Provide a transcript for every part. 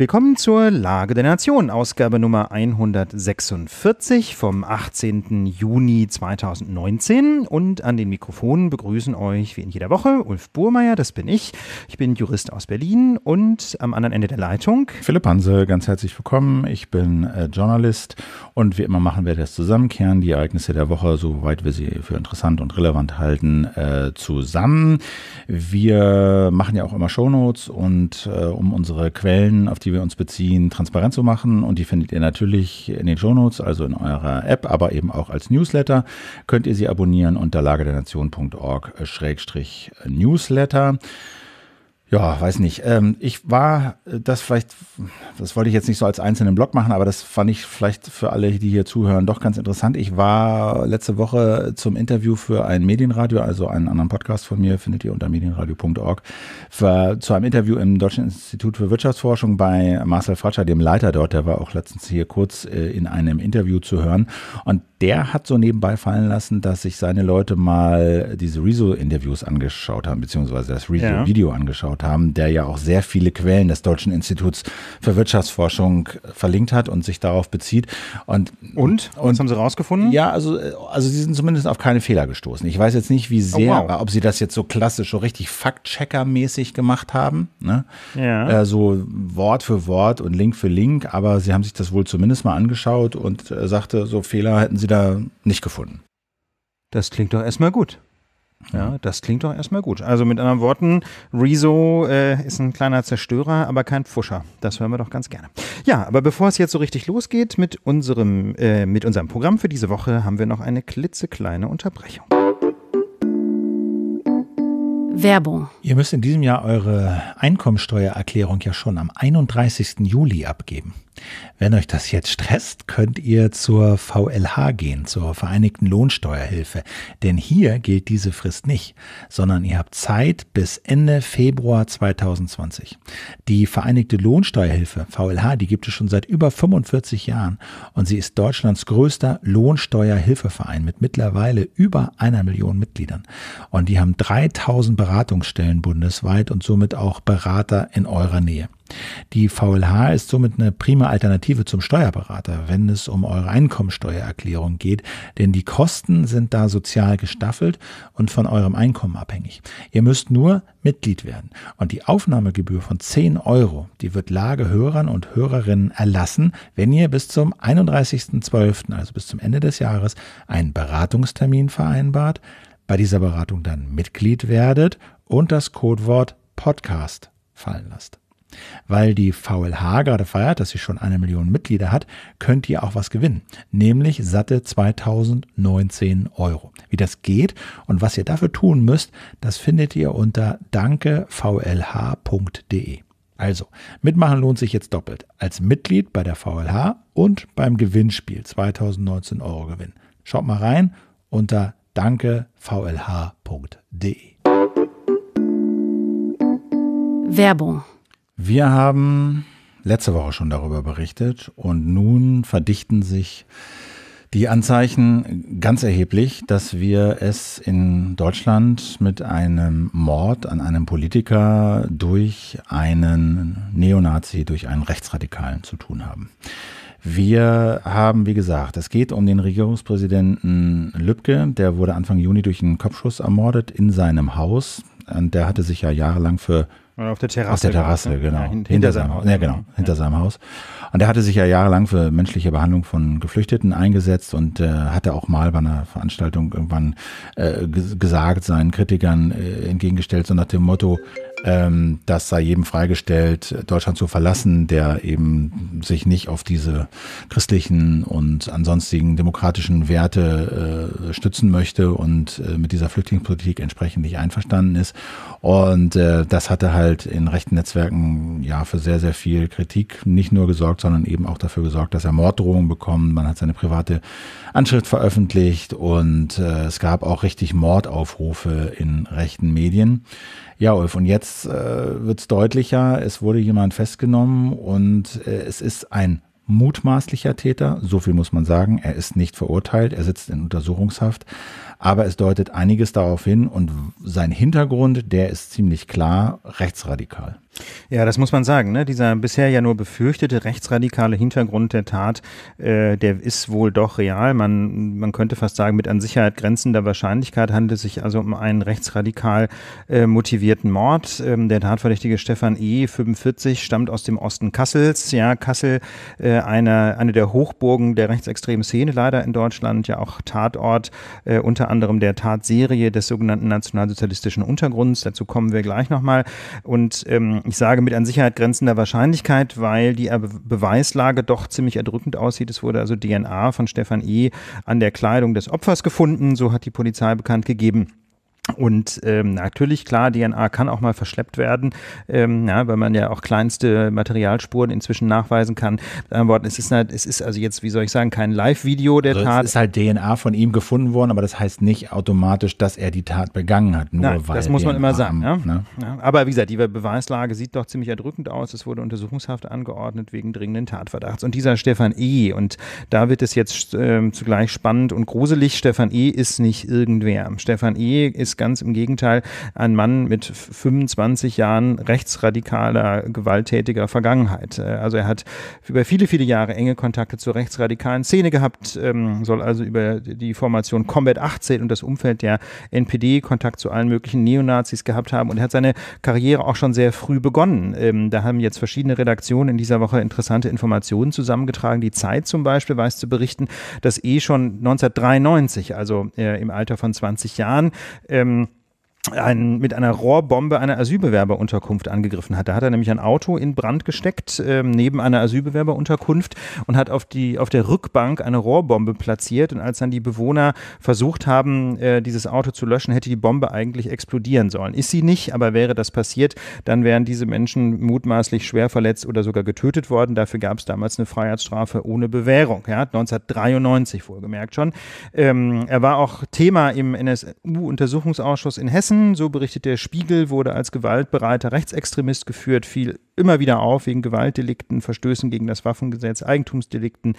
Willkommen zur Lage der Nation, Ausgabe Nummer 146 vom 18. Juni 2019. Und an den Mikrofonen begrüßen euch wie in jeder Woche Ulf Burmeier, das bin ich. Ich bin Jurist aus Berlin und am anderen Ende der Leitung. Philipp Hanse, ganz herzlich willkommen. Ich bin äh, Journalist und wie immer machen wir das Zusammenkehren, die Ereignisse der Woche, soweit wir sie für interessant und relevant halten, äh, zusammen. Wir machen ja auch immer Shownotes und äh, um unsere Quellen auf die die wir uns beziehen, transparent zu machen. Und die findet ihr natürlich in den Shownotes, also in eurer App, aber eben auch als Newsletter. Könnt ihr sie abonnieren unter lagedernation.org-newsletter. Ja, weiß nicht. Ähm, ich war äh, das vielleicht, das wollte ich jetzt nicht so als einzelnen Blog machen, aber das fand ich vielleicht für alle, die hier zuhören, doch ganz interessant. Ich war letzte Woche zum Interview für ein Medienradio, also einen anderen Podcast von mir, findet ihr unter medienradio.org, zu einem Interview im Deutschen Institut für Wirtschaftsforschung bei Marcel Fratscher, dem Leiter dort. Der war auch letztens hier kurz äh, in einem Interview zu hören. Und der hat so nebenbei fallen lassen, dass sich seine Leute mal diese Rezo-Interviews angeschaut haben, beziehungsweise das Rezo-Video ja. angeschaut haben, der ja auch sehr viele Quellen des Deutschen Instituts für Wirtschaftsforschung äh, verlinkt hat und sich darauf bezieht. Und, und? und Was haben Sie rausgefunden? Ja, also, äh, also Sie sind zumindest auf keine Fehler gestoßen. Ich weiß jetzt nicht, wie oh, sehr, oh, wow. ob Sie das jetzt so klassisch, so richtig faktchecker mäßig gemacht haben. Ne? Ja. Äh, so Wort für Wort und Link für Link, aber Sie haben sich das wohl zumindest mal angeschaut und äh, sagte, so Fehler hätten Sie da nicht gefunden. Das klingt doch erstmal gut. Ja, das klingt doch erstmal gut. Also mit anderen Worten, Rezo äh, ist ein kleiner Zerstörer, aber kein Pfuscher. Das hören wir doch ganz gerne. Ja, aber bevor es jetzt so richtig losgeht mit unserem, äh, mit unserem Programm für diese Woche, haben wir noch eine klitzekleine Unterbrechung. Werbung. Ihr müsst in diesem Jahr eure Einkommensteuererklärung ja schon am 31. Juli abgeben. Wenn euch das jetzt stresst, könnt ihr zur VLH gehen, zur Vereinigten Lohnsteuerhilfe. Denn hier gilt diese Frist nicht, sondern ihr habt Zeit bis Ende Februar 2020. Die Vereinigte Lohnsteuerhilfe, VLH, die gibt es schon seit über 45 Jahren und sie ist Deutschlands größter Lohnsteuerhilfeverein mit mittlerweile über einer Million Mitgliedern. Und die haben 3000 Beratungsstellen bundesweit und somit auch Berater in eurer Nähe. Die VLH ist somit eine prima Alternative zum Steuerberater, wenn es um eure Einkommensteuererklärung geht, denn die Kosten sind da sozial gestaffelt und von eurem Einkommen abhängig. Ihr müsst nur Mitglied werden. Und die Aufnahmegebühr von 10 Euro, die wird Lagehörern und Hörerinnen erlassen, wenn ihr bis zum 31.12., also bis zum Ende des Jahres, einen Beratungstermin vereinbart, bei dieser Beratung dann Mitglied werdet und das Codewort Podcast fallen lasst. Weil die VLH gerade feiert, dass sie schon eine Million Mitglieder hat, könnt ihr auch was gewinnen. Nämlich satte 2019 Euro. Wie das geht und was ihr dafür tun müsst, das findet ihr unter dankevlh.de. Also, mitmachen lohnt sich jetzt doppelt. Als Mitglied bei der VLH und beim Gewinnspiel 2019 Euro Gewinn. Schaut mal rein unter dankevlh.de. Werbung wir haben letzte Woche schon darüber berichtet und nun verdichten sich die Anzeichen ganz erheblich, dass wir es in Deutschland mit einem Mord an einem Politiker durch einen Neonazi, durch einen Rechtsradikalen zu tun haben. Wir haben, wie gesagt, es geht um den Regierungspräsidenten Lübcke. Der wurde Anfang Juni durch einen Kopfschuss ermordet in seinem Haus. Und der hatte sich ja jahrelang für auf der Terrasse. Auf der Terrasse, genau. Ja, hinter, hinter, seinem Haus. Ja, genau, hinter ja. seinem Haus. Und er hatte sich ja jahrelang für menschliche Behandlung von Geflüchteten eingesetzt und äh, hatte auch mal bei einer Veranstaltung irgendwann äh, gesagt, seinen Kritikern äh, entgegengestellt, so nach dem Motto, ähm, das sei jedem freigestellt, Deutschland zu verlassen, der eben sich nicht auf diese christlichen und ansonsten demokratischen Werte äh, stützen möchte und äh, mit dieser Flüchtlingspolitik entsprechend nicht einverstanden ist. Und äh, das hatte halt in rechten Netzwerken ja für sehr, sehr viel Kritik nicht nur gesorgt, sondern eben auch dafür gesorgt, dass er Morddrohungen bekommt. Man hat seine private Anschrift veröffentlicht und äh, es gab auch richtig Mordaufrufe in rechten Medien. Ja, Ulf, und jetzt jetzt äh, wird es deutlicher, es wurde jemand festgenommen und äh, es ist ein mutmaßlicher Täter, so viel muss man sagen, er ist nicht verurteilt, er sitzt in Untersuchungshaft, aber es deutet einiges darauf hin und sein Hintergrund, der ist ziemlich klar rechtsradikal. Ja, das muss man sagen. Ne? Dieser bisher ja nur befürchtete rechtsradikale Hintergrund der Tat, äh, der ist wohl doch real. Man, man könnte fast sagen, mit an Sicherheit grenzender Wahrscheinlichkeit handelt es sich also um einen rechtsradikal äh, motivierten Mord. Ähm, der Tatverdächtige Stefan E. 45 stammt aus dem Osten Kassels. Ja, Kassel, äh, eine, eine der Hochburgen der rechtsextremen Szene leider in Deutschland, ja auch Tatort äh, unter anderem der Tatserie des sogenannten nationalsozialistischen Untergrunds. Dazu kommen wir gleich nochmal. Und ähm, ich sage mit an Sicherheit grenzender Wahrscheinlichkeit, weil die Beweislage doch ziemlich erdrückend aussieht. Es wurde also DNA von Stefan E. an der Kleidung des Opfers gefunden, so hat die Polizei bekannt gegeben. Und ähm, natürlich, klar, DNA kann auch mal verschleppt werden, ähm, ja, weil man ja auch kleinste Materialspuren inzwischen nachweisen kann. Äh, Worten, es ist halt, es ist also jetzt, wie soll ich sagen, kein Live-Video der also Tat. Es ist halt DNA von ihm gefunden worden, aber das heißt nicht automatisch, dass er die Tat begangen hat, nur Nein, weil. Das muss man immer sagen, ja? Ne? ja? Aber wie gesagt, die Beweislage sieht doch ziemlich erdrückend aus. Es wurde Untersuchungshaft angeordnet wegen dringenden Tatverdachts. Und dieser Stefan E. Und da wird es jetzt ähm, zugleich spannend und gruselig. Stefan E. ist nicht irgendwer. Stefan E. ist ganz im Gegenteil ein Mann mit 25 Jahren rechtsradikaler, gewalttätiger Vergangenheit. Äh, also er hat über viele, viele Jahre enge Kontakte zur rechtsradikalen Szene gehabt, ähm, soll also über die Formation Combat 18 und das Umfeld der NPD Kontakt zu allen möglichen Neonazis gehabt haben und er hat seine Karriere auch schon sehr früh begonnen. Ähm, da haben jetzt verschiedene Redaktionen in dieser Woche interessante Informationen zusammengetragen. Die Zeit zum Beispiel weiß zu berichten, dass eh schon 1993, also äh, im Alter von 20 Jahren, äh, Ähm, ein, mit einer Rohrbombe eine Asylbewerberunterkunft angegriffen hat. Da hat er nämlich ein Auto in Brand gesteckt, äh, neben einer Asylbewerberunterkunft und hat auf, die, auf der Rückbank eine Rohrbombe platziert. Und als dann die Bewohner versucht haben, äh, dieses Auto zu löschen, hätte die Bombe eigentlich explodieren sollen. Ist sie nicht, aber wäre das passiert, dann wären diese Menschen mutmaßlich schwer verletzt oder sogar getötet worden. Dafür gab es damals eine Freiheitsstrafe ohne Bewährung. Ja, 1993 wohlgemerkt schon. Ähm, er war auch Thema im NSU-Untersuchungsausschuss in Hessen so berichtet der Spiegel, wurde als gewaltbereiter Rechtsextremist geführt, fiel immer wieder auf wegen Gewaltdelikten, Verstößen gegen das Waffengesetz, Eigentumsdelikten.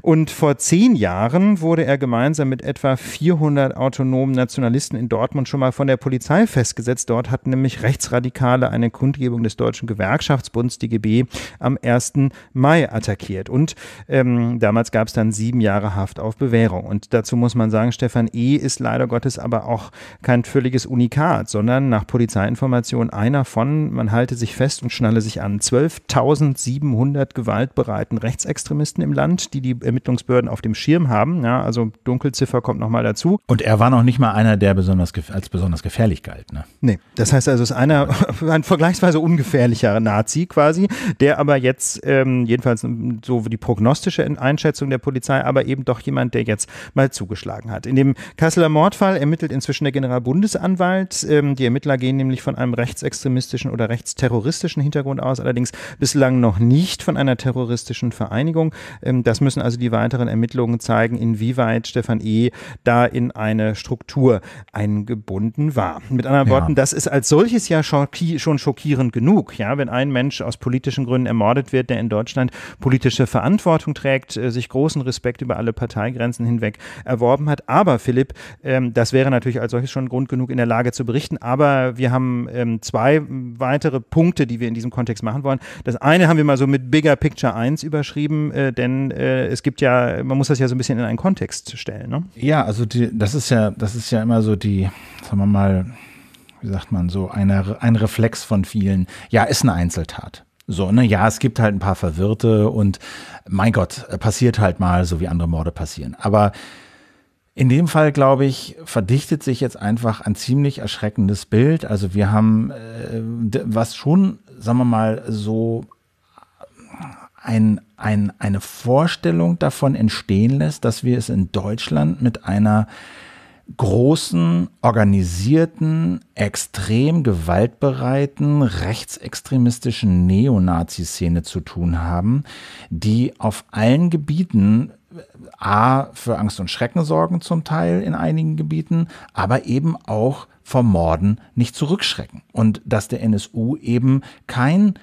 Und vor zehn Jahren wurde er gemeinsam mit etwa 400 autonomen Nationalisten in Dortmund schon mal von der Polizei festgesetzt. Dort hatten nämlich Rechtsradikale eine Kundgebung des Deutschen Gewerkschaftsbunds DGB am 1. Mai attackiert. Und ähm, damals gab es dann sieben Jahre Haft auf Bewährung. Und dazu muss man sagen, Stefan E. ist leider Gottes aber auch kein völliges Unikat, sondern nach Polizeiinformationen einer von, man halte sich fest und schnalle sich sich an 12.700 gewaltbereiten Rechtsextremisten im Land, die die Ermittlungsbehörden auf dem Schirm haben. Ja, also Dunkelziffer kommt nochmal dazu. Und er war noch nicht mal einer, der besonders als besonders gefährlich galt. Ne? Nee, das heißt also, es ist einer, ein vergleichsweise ungefährlicher Nazi quasi, der aber jetzt, ähm, jedenfalls so die prognostische Einschätzung der Polizei, aber eben doch jemand, der jetzt mal zugeschlagen hat. In dem Kasseler Mordfall ermittelt inzwischen der Generalbundesanwalt. Ähm, die Ermittler gehen nämlich von einem rechtsextremistischen oder rechtsterroristischen Hintergrund aus, allerdings bislang noch nicht von einer terroristischen Vereinigung. Ähm, das müssen also die weiteren Ermittlungen zeigen, inwieweit Stefan E. da in eine Struktur eingebunden war. Mit anderen ja. Worten, das ist als solches ja schocki schon schockierend genug, ja, wenn ein Mensch aus politischen Gründen ermordet wird, der in Deutschland politische Verantwortung trägt, äh, sich großen Respekt über alle Parteigrenzen hinweg erworben hat. Aber Philipp, ähm, das wäre natürlich als solches schon Grund genug, in der Lage zu berichten. Aber wir haben ähm, zwei weitere Punkte, die wir in diesem Kontext Kontext machen wollen. Das eine haben wir mal so mit Bigger Picture 1 überschrieben, äh, denn äh, es gibt ja, man muss das ja so ein bisschen in einen Kontext stellen. Ne? Ja, also die, das ist ja, das ist ja immer so die, sagen wir mal, wie sagt man so, eine, ein Reflex von vielen. Ja, ist eine Einzeltat. So, ne, ja, es gibt halt ein paar Verwirrte und mein Gott, passiert halt mal, so wie andere Morde passieren. Aber in dem Fall, glaube ich, verdichtet sich jetzt einfach ein ziemlich erschreckendes Bild. Also wir haben, äh, was schon sagen wir mal, so ein, ein, eine Vorstellung davon entstehen lässt, dass wir es in Deutschland mit einer großen, organisierten, extrem gewaltbereiten, rechtsextremistischen Neonazi-Szene zu tun haben, die auf allen Gebieten A, für Angst und Schrecken sorgen zum Teil in einigen Gebieten, aber eben auch vom Morden nicht zurückschrecken. Und dass der NSU eben kein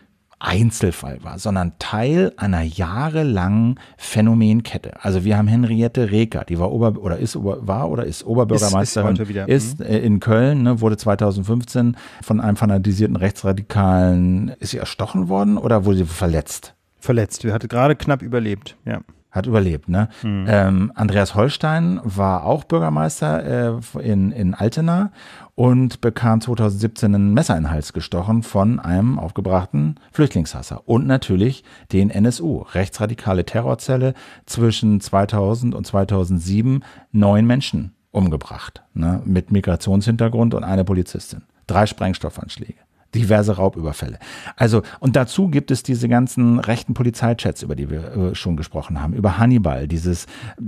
Einzelfall war, sondern Teil einer jahrelangen Phänomenkette. Also wir haben Henriette Reker, die war Ober oder ist war oder ist Oberbürgermeisterin ist, ist, ist äh, in Köln, ne, wurde 2015 von einem fanatisierten Rechtsradikalen ist sie erstochen worden oder wurde sie verletzt? Verletzt. Sie hatte gerade knapp überlebt. Ja hat überlebt. Ne? Mhm. Ähm, Andreas Holstein war auch Bürgermeister äh, in, in Altena und bekam 2017 ein Messer in den Hals gestochen von einem aufgebrachten Flüchtlingshasser. Und natürlich den NSU, rechtsradikale Terrorzelle, zwischen 2000 und 2007 neun Menschen umgebracht, ne? mit Migrationshintergrund und eine Polizistin. Drei Sprengstoffanschläge diverse Raubüberfälle. Also, und dazu gibt es diese ganzen rechten Polizeichats, über die wir äh, schon gesprochen haben, über Hannibal, dieses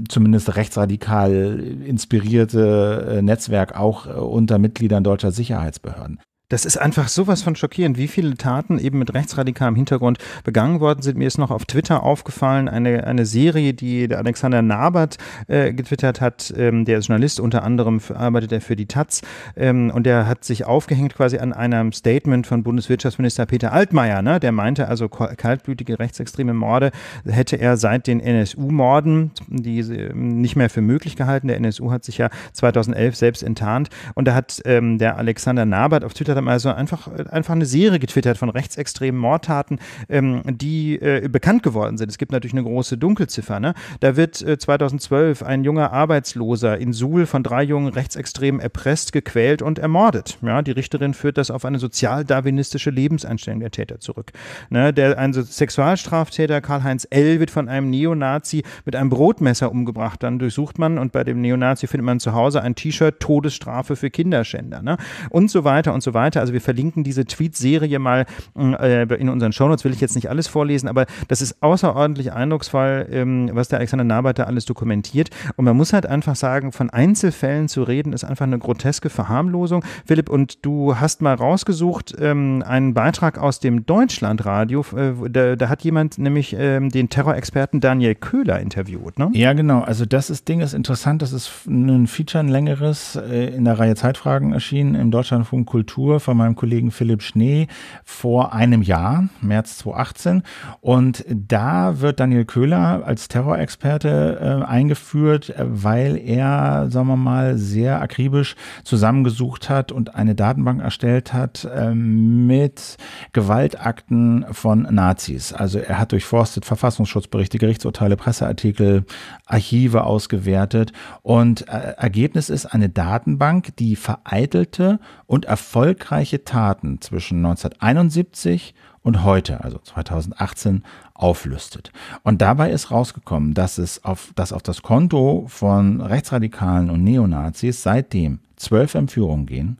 zumindest rechtsradikal inspirierte äh, Netzwerk auch äh, unter Mitgliedern deutscher Sicherheitsbehörden. Das ist einfach sowas von schockierend, wie viele Taten eben mit rechtsradikalem Hintergrund begangen worden sind. Mir ist noch auf Twitter aufgefallen, eine, eine Serie, die der Alexander Nabert äh, getwittert hat, ähm, der ist Journalist, unter anderem für, arbeitet er für die Taz ähm, und der hat sich aufgehängt quasi an einem Statement von Bundeswirtschaftsminister Peter Altmaier, ne? der meinte also kaltblütige rechtsextreme Morde hätte er seit den NSU-Morden die ähm, nicht mehr für möglich gehalten. Der NSU hat sich ja 2011 selbst enttarnt und da hat ähm, der Alexander Nabert auf Twitter anderem also einfach, einfach eine Serie getwittert von rechtsextremen Mordtaten, ähm, die äh, bekannt geworden sind. Es gibt natürlich eine große Dunkelziffer. Ne? Da wird äh, 2012 ein junger Arbeitsloser in Suhl von drei jungen Rechtsextremen erpresst, gequält und ermordet. Ja, die Richterin führt das auf eine sozialdarwinistische Lebenseinstellung der Täter zurück. Ne? Der, ein Sexualstraftäter Karl-Heinz L. wird von einem Neonazi mit einem Brotmesser umgebracht. Dann durchsucht man und bei dem Neonazi findet man zu Hause ein T-Shirt Todesstrafe für Kinderschänder ne? und so weiter und so weiter. Seite. Also wir verlinken diese Tweet-Serie mal mm, äh, in unseren Shownotes, will ich jetzt nicht alles vorlesen, aber das ist außerordentlich eindrucksvoll, ähm, was der Alexander Nabata alles dokumentiert. Und man muss halt einfach sagen, von Einzelfällen zu reden, ist einfach eine groteske Verharmlosung. Philipp, und du hast mal rausgesucht ähm, einen Beitrag aus dem Deutschlandradio, äh, da, da, hat jemand nämlich ähm, den Terrorexperten Daniel Köhler interviewt, ne? Ja, genau. Also das ist, Ding ist interessant, das ist ein Feature, ein längeres, äh, in der Reihe Zeitfragen erschienen im Deutschlandfunk Kultur Literatur von meinem Kollegen Philipp Schnee vor einem Jahr, März 2018. Und da wird Daniel Köhler als Terrorexperte äh, eingeführt, äh, weil er, sagen wir mal, sehr akribisch zusammengesucht hat und eine Datenbank erstellt hat äh, mit Gewaltakten von Nazis. Also er hat durchforstet Verfassungsschutzberichte, Gerichtsurteile, Presseartikel, Archive ausgewertet. Und äh, Ergebnis ist eine Datenbank, die vereitelte und erfolgreich erfolgreiche Taten zwischen 1971 und heute, also 2018, auflistet. Und dabei ist rausgekommen, dass es auf, dass auf das Konto von Rechtsradikalen und Neonazis seitdem zwölf Entführungen gehen,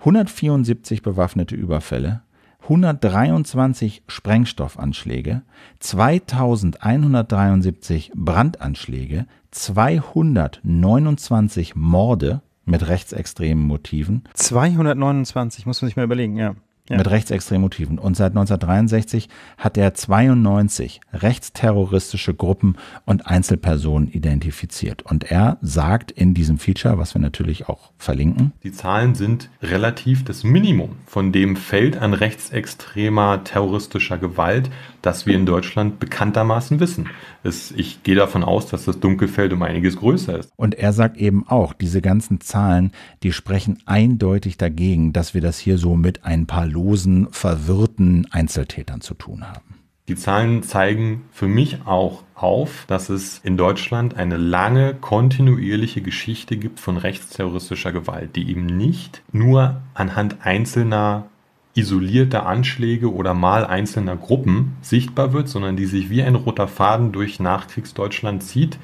174 bewaffnete Überfälle, 123 Sprengstoffanschläge, 2173 Brandanschläge, 229 Morde mit rechtsextremen Motiven. 229, muss man sich mal überlegen, ja. ja. Mit rechtsextremen Motiven. Und seit 1963 hat er 92 rechtsterroristische Gruppen und Einzelpersonen identifiziert. Und er sagt in diesem Feature, was wir natürlich auch verlinken. Die Zahlen sind relativ das Minimum von dem Feld an rechtsextremer terroristischer Gewalt, das wir in Deutschland bekanntermaßen wissen. Es, ich gehe davon aus, dass das Dunkelfeld um einiges größer ist. Und er sagt eben auch, diese ganzen Zahlen, die sprechen eindeutig dagegen, dass wir das hier so mit ein paar losen, verwirrten Einzeltätern zu tun haben. Die Zahlen zeigen für mich auch auf, dass es in Deutschland eine lange, kontinuierliche Geschichte gibt von rechtsterroristischer Gewalt, die eben nicht nur anhand einzelner isolierter Anschläge oder mal einzelner Gruppen sichtbar wird, sondern die sich wie ein roter Faden durch Nachkriegsdeutschland zieht,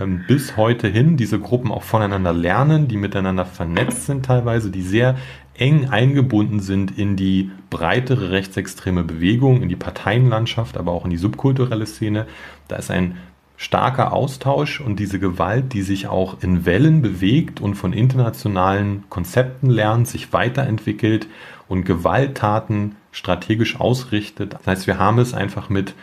ähm, bis heute hin diese Gruppen auch voneinander lernen, die miteinander vernetzt sind teilweise, die sehr eng eingebunden sind in die breitere rechtsextreme Bewegung, in die Parteienlandschaft, aber auch in die subkulturelle Szene. Da ist ein starker Austausch und diese Gewalt, die sich auch in Wellen bewegt und von internationalen Konzepten lernt, sich weiterentwickelt, und Gewalttaten strategisch ausrichtet. Das heißt, wir haben es einfach mit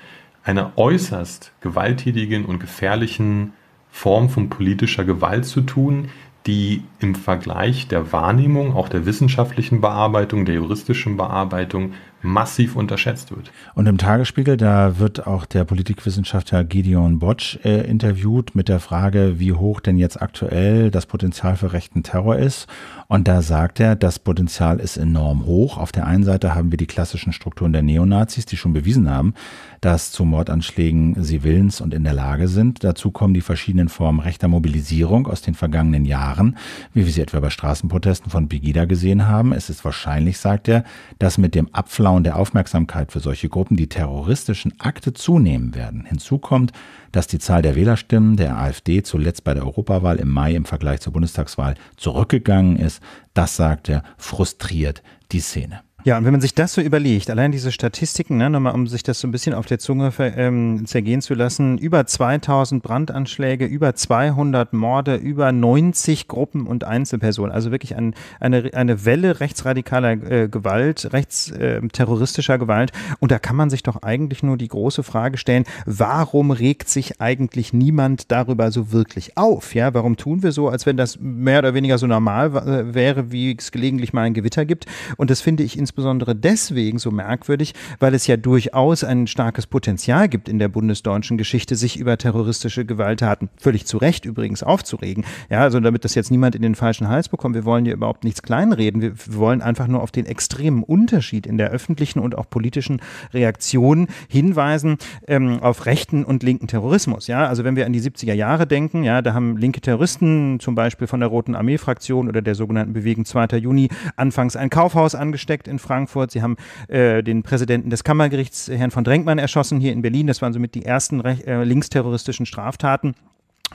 einer äußerst gewalttätigen und gefährlichen Form von politischer Gewalt zu tun, die im Vergleich der Wahrnehmung, auch der wissenschaftlichen Bearbeitung, der juristischen Bearbeitung massiv unterschätzt wird. Und im Tagesspiegel, da wird auch der Politikwissenschaftler Gideon Botsch äh, interviewt mit der Frage, wie hoch denn jetzt aktuell das Potenzial für rechten Terror ist und da sagt er, das Potenzial ist enorm hoch. Auf der einen Seite haben wir die klassischen Strukturen der Neonazis, die schon bewiesen haben, dass zu Mordanschlägen sie willens und in der Lage sind. Dazu kommen die verschiedenen Formen rechter Mobilisierung aus den vergangenen Jahren, wie wir sie etwa bei Straßenprotesten von Pegida gesehen haben. Es ist wahrscheinlich, sagt er, dass mit dem Abflauen der Aufmerksamkeit für solche Gruppen die terroristischen Akte zunehmen werden. Hinzu kommt, dass die Zahl der Wählerstimmen der AfD zuletzt bei der Europawahl im Mai im Vergleich zur Bundestagswahl zurückgegangen ist. Das sagt er, frustriert die Szene. Ja, und wenn man sich das so überlegt, allein diese Statistiken, ne, nochmal um sich das so ein bisschen auf der Zunge ähm, zergehen zu lassen, über 2000 Brandanschläge, über 200 Morde, über 90 Gruppen und Einzelpersonen, also wirklich ein, eine, eine Welle rechtsradikaler äh, Gewalt, rechtsterroristischer ähm, äh, Gewalt. Und da kann man sich doch eigentlich nur die große Frage stellen, warum regt sich eigentlich niemand darüber so wirklich auf? Ja, warum tun wir so, als wenn das mehr oder weniger so normal äh, wäre, wie es gelegentlich mal ein Gewitter gibt? Und das finde ich in insbesondere deswegen so merkwürdig, weil es ja durchaus ein starkes Potenzial gibt in der bundesdeutschen Geschichte, sich über terroristische Gewalttaten völlig zu Recht übrigens aufzuregen. Ja, also damit das jetzt niemand in den falschen Hals bekommt, wir wollen hier überhaupt nichts kleinreden. Wir wollen einfach nur auf den extremen Unterschied in der öffentlichen und auch politischen Reaktion hinweisen ähm, auf rechten und linken Terrorismus. Ja, also wenn wir an die 70er Jahre denken, ja, da haben linke Terroristen zum Beispiel von der Roten Armee Fraktion oder der sogenannten Bewegung 2. Juni anfangs ein Kaufhaus angesteckt in in Frankfurt. Sie haben äh, den Präsidenten des Kammergerichts, Herrn von Drenkmann, erschossen hier in Berlin. Das waren somit die ersten Rech äh, linksterroristischen Straftaten.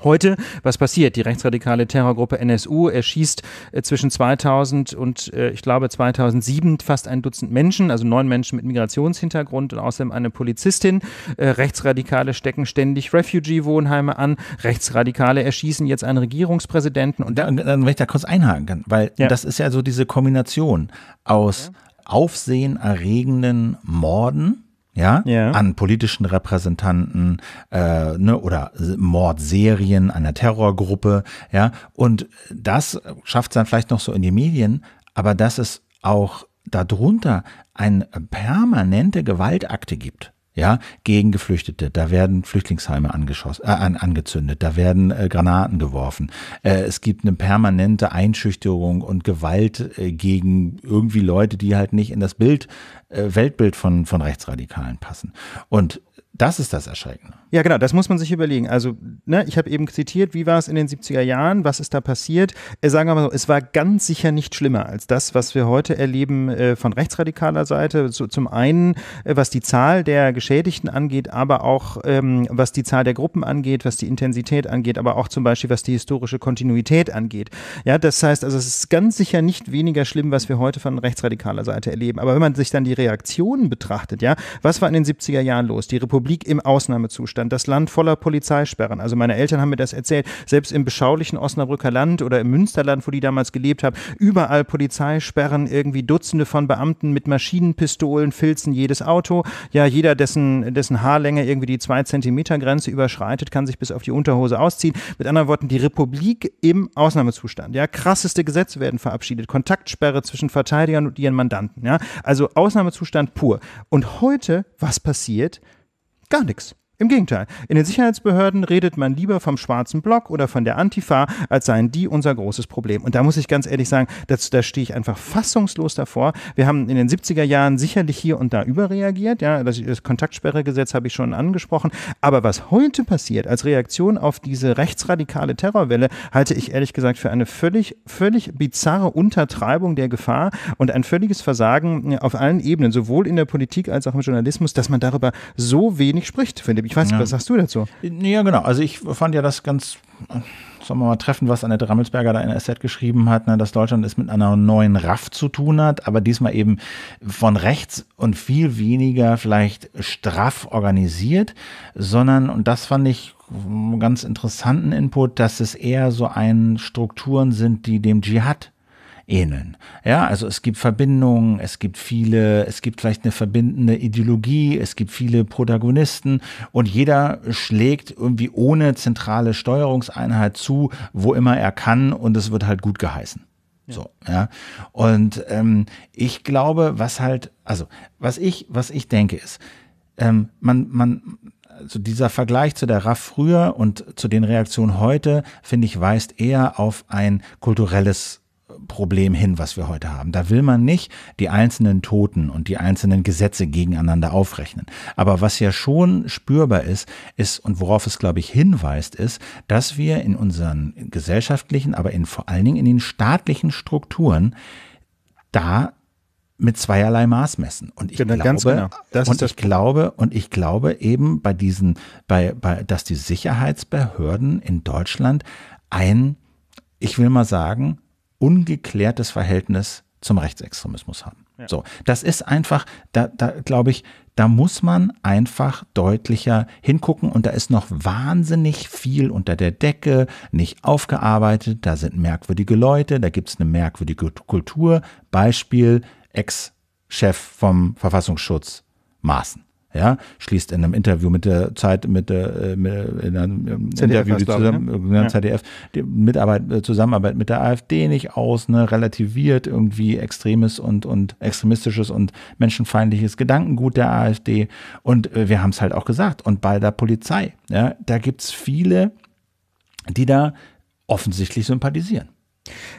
Heute, was passiert? Die rechtsradikale Terrorgruppe NSU erschießt äh, zwischen 2000 und äh, ich glaube 2007 fast ein Dutzend Menschen, also neun Menschen mit Migrationshintergrund und außerdem eine Polizistin. Äh, Rechtsradikale stecken ständig Refugee-Wohnheime an. Rechtsradikale erschießen jetzt einen Regierungspräsidenten. Und, da, dann, äh, wenn ich da kurz einhaken kann, weil ja. das ist ja so diese Kombination aus ja aufsehenerregenden Morden ja, ja, an politischen Repräsentanten äh, ne, oder Mordserien einer Terrorgruppe, ja, und das schafft es dann vielleicht noch so in die Medien, aber dass es auch darunter eine permanente Gewaltakte gibt ja, gegen Geflüchtete. Da werden Flüchtlingsheime angeschossen, äh, angezündet, da werden äh, Granaten geworfen. Äh, es gibt eine permanente Einschüchterung und Gewalt äh, gegen irgendwie Leute, die halt nicht in das Bild, äh, Weltbild von, von Rechtsradikalen passen. Und das ist das Erschreckende. Ja, genau, das muss man sich überlegen. Also, ne, ich habe eben zitiert, wie war es in den 70er Jahren, was ist da passiert? Äh, sagen wir mal so, es war ganz sicher nicht schlimmer als das, was wir heute erleben äh, von rechtsradikaler Seite. So, zum einen, äh, was die Zahl der Geschädigten angeht, aber auch ähm, was die Zahl der Gruppen angeht, was die Intensität angeht, aber auch zum Beispiel, was die historische Kontinuität angeht. Ja, das heißt also, es ist ganz sicher nicht weniger schlimm, was wir heute von rechtsradikaler Seite erleben. Aber wenn man sich dann die Reaktionen betrachtet, ja, was war in den 70er Jahren los? Die Republik im Ausnahmezustand. Stand das Land voller Polizeisperren. Also meine Eltern haben mir das erzählt. Selbst im beschaulichen Osnabrücker Land oder im Münsterland, wo die damals gelebt haben, überall Polizeisperren, irgendwie Dutzende von Beamten mit Maschinenpistolen filzen jedes Auto. Ja, jeder, dessen, dessen Haarlänge irgendwie die zwei Zentimeter Grenze überschreitet, kann sich bis auf die Unterhose ausziehen. Mit anderen Worten, die Republik im Ausnahmezustand. Ja, krasseste Gesetze werden verabschiedet. Kontaktsperre zwischen Verteidigern und ihren Mandanten. Ja, also Ausnahmezustand pur. Und heute, was passiert? Gar nichts. Im Gegenteil, in den Sicherheitsbehörden redet man lieber vom schwarzen Block oder von der Antifa, als seien die unser großes Problem. Und da muss ich ganz ehrlich sagen, das, da stehe ich einfach fassungslos davor. Wir haben in den 70er Jahren sicherlich hier und da überreagiert. Ja, das, das Kontaktsperregesetz habe ich schon angesprochen. Aber was heute passiert als Reaktion auf diese rechtsradikale Terrorwelle, halte ich ehrlich gesagt für eine völlig, völlig bizarre Untertreibung der Gefahr und ein völliges Versagen auf allen Ebenen, sowohl in der Politik als auch im Journalismus, dass man darüber so wenig spricht, finde Philipp. Ich weiß nicht, ja. was sagst du dazu? Ja, genau. Also ich fand ja das ganz, sagen wir mal, treffend, was Annette Rammelsberger da in der SZ geschrieben hat, ne, dass Deutschland es mit einer neuen Raff zu tun hat, aber diesmal eben von rechts und viel weniger vielleicht straff organisiert, sondern, und das fand ich ganz interessanten Input, dass es eher so ein Strukturen sind, die dem Dschihad ähneln. Ja, also es gibt Verbindungen, es gibt viele, es gibt vielleicht eine verbindende Ideologie, es gibt viele Protagonisten und jeder schlägt irgendwie ohne zentrale Steuerungseinheit zu, wo immer er kann und es wird halt gut geheißen. Ja. So, ja. Und ähm, ich glaube, was halt, also was ich, was ich denke ist, ähm, man, man, also dieser Vergleich zu der RAF früher und zu den Reaktionen heute, finde ich, weist eher auf ein kulturelles Problem hin, was wir heute haben. Da will man nicht die einzelnen Toten und die einzelnen Gesetze gegeneinander aufrechnen. Aber was ja schon spürbar ist, ist und worauf es, glaube ich, hinweist, ist, dass wir in unseren gesellschaftlichen, aber in vor allen Dingen in den staatlichen Strukturen da mit zweierlei Maß messen. Und ich genau, glaube, genau. und ich glaube, und ich glaube eben bei diesen, bei, bei, dass die Sicherheitsbehörden in Deutschland ein, ich will mal sagen, ungeklärtes Verhältnis zum Rechtsextremismus haben. Ja. So, das ist einfach, da, da glaube ich, da muss man einfach deutlicher hingucken und da ist noch wahnsinnig viel unter der Decke, nicht aufgearbeitet, da sind merkwürdige Leute, da gibt es eine merkwürdige Kultur. Beispiel Ex-Chef vom Verfassungsschutz Maaßen ja, schließt in einem Interview mit der Zeit, mit der, äh, mit, in einem ZDF Interview, die zusammen, ne? Äh, ja. ZDF, die Mitarbeit, äh, Zusammenarbeit mit der AfD nicht aus, ne, relativiert irgendwie extremes und, und extremistisches und menschenfeindliches Gedankengut der AfD. Und wir haben es halt auch gesagt. Und bei der Polizei, ja, da gibt es viele, die da offensichtlich sympathisieren.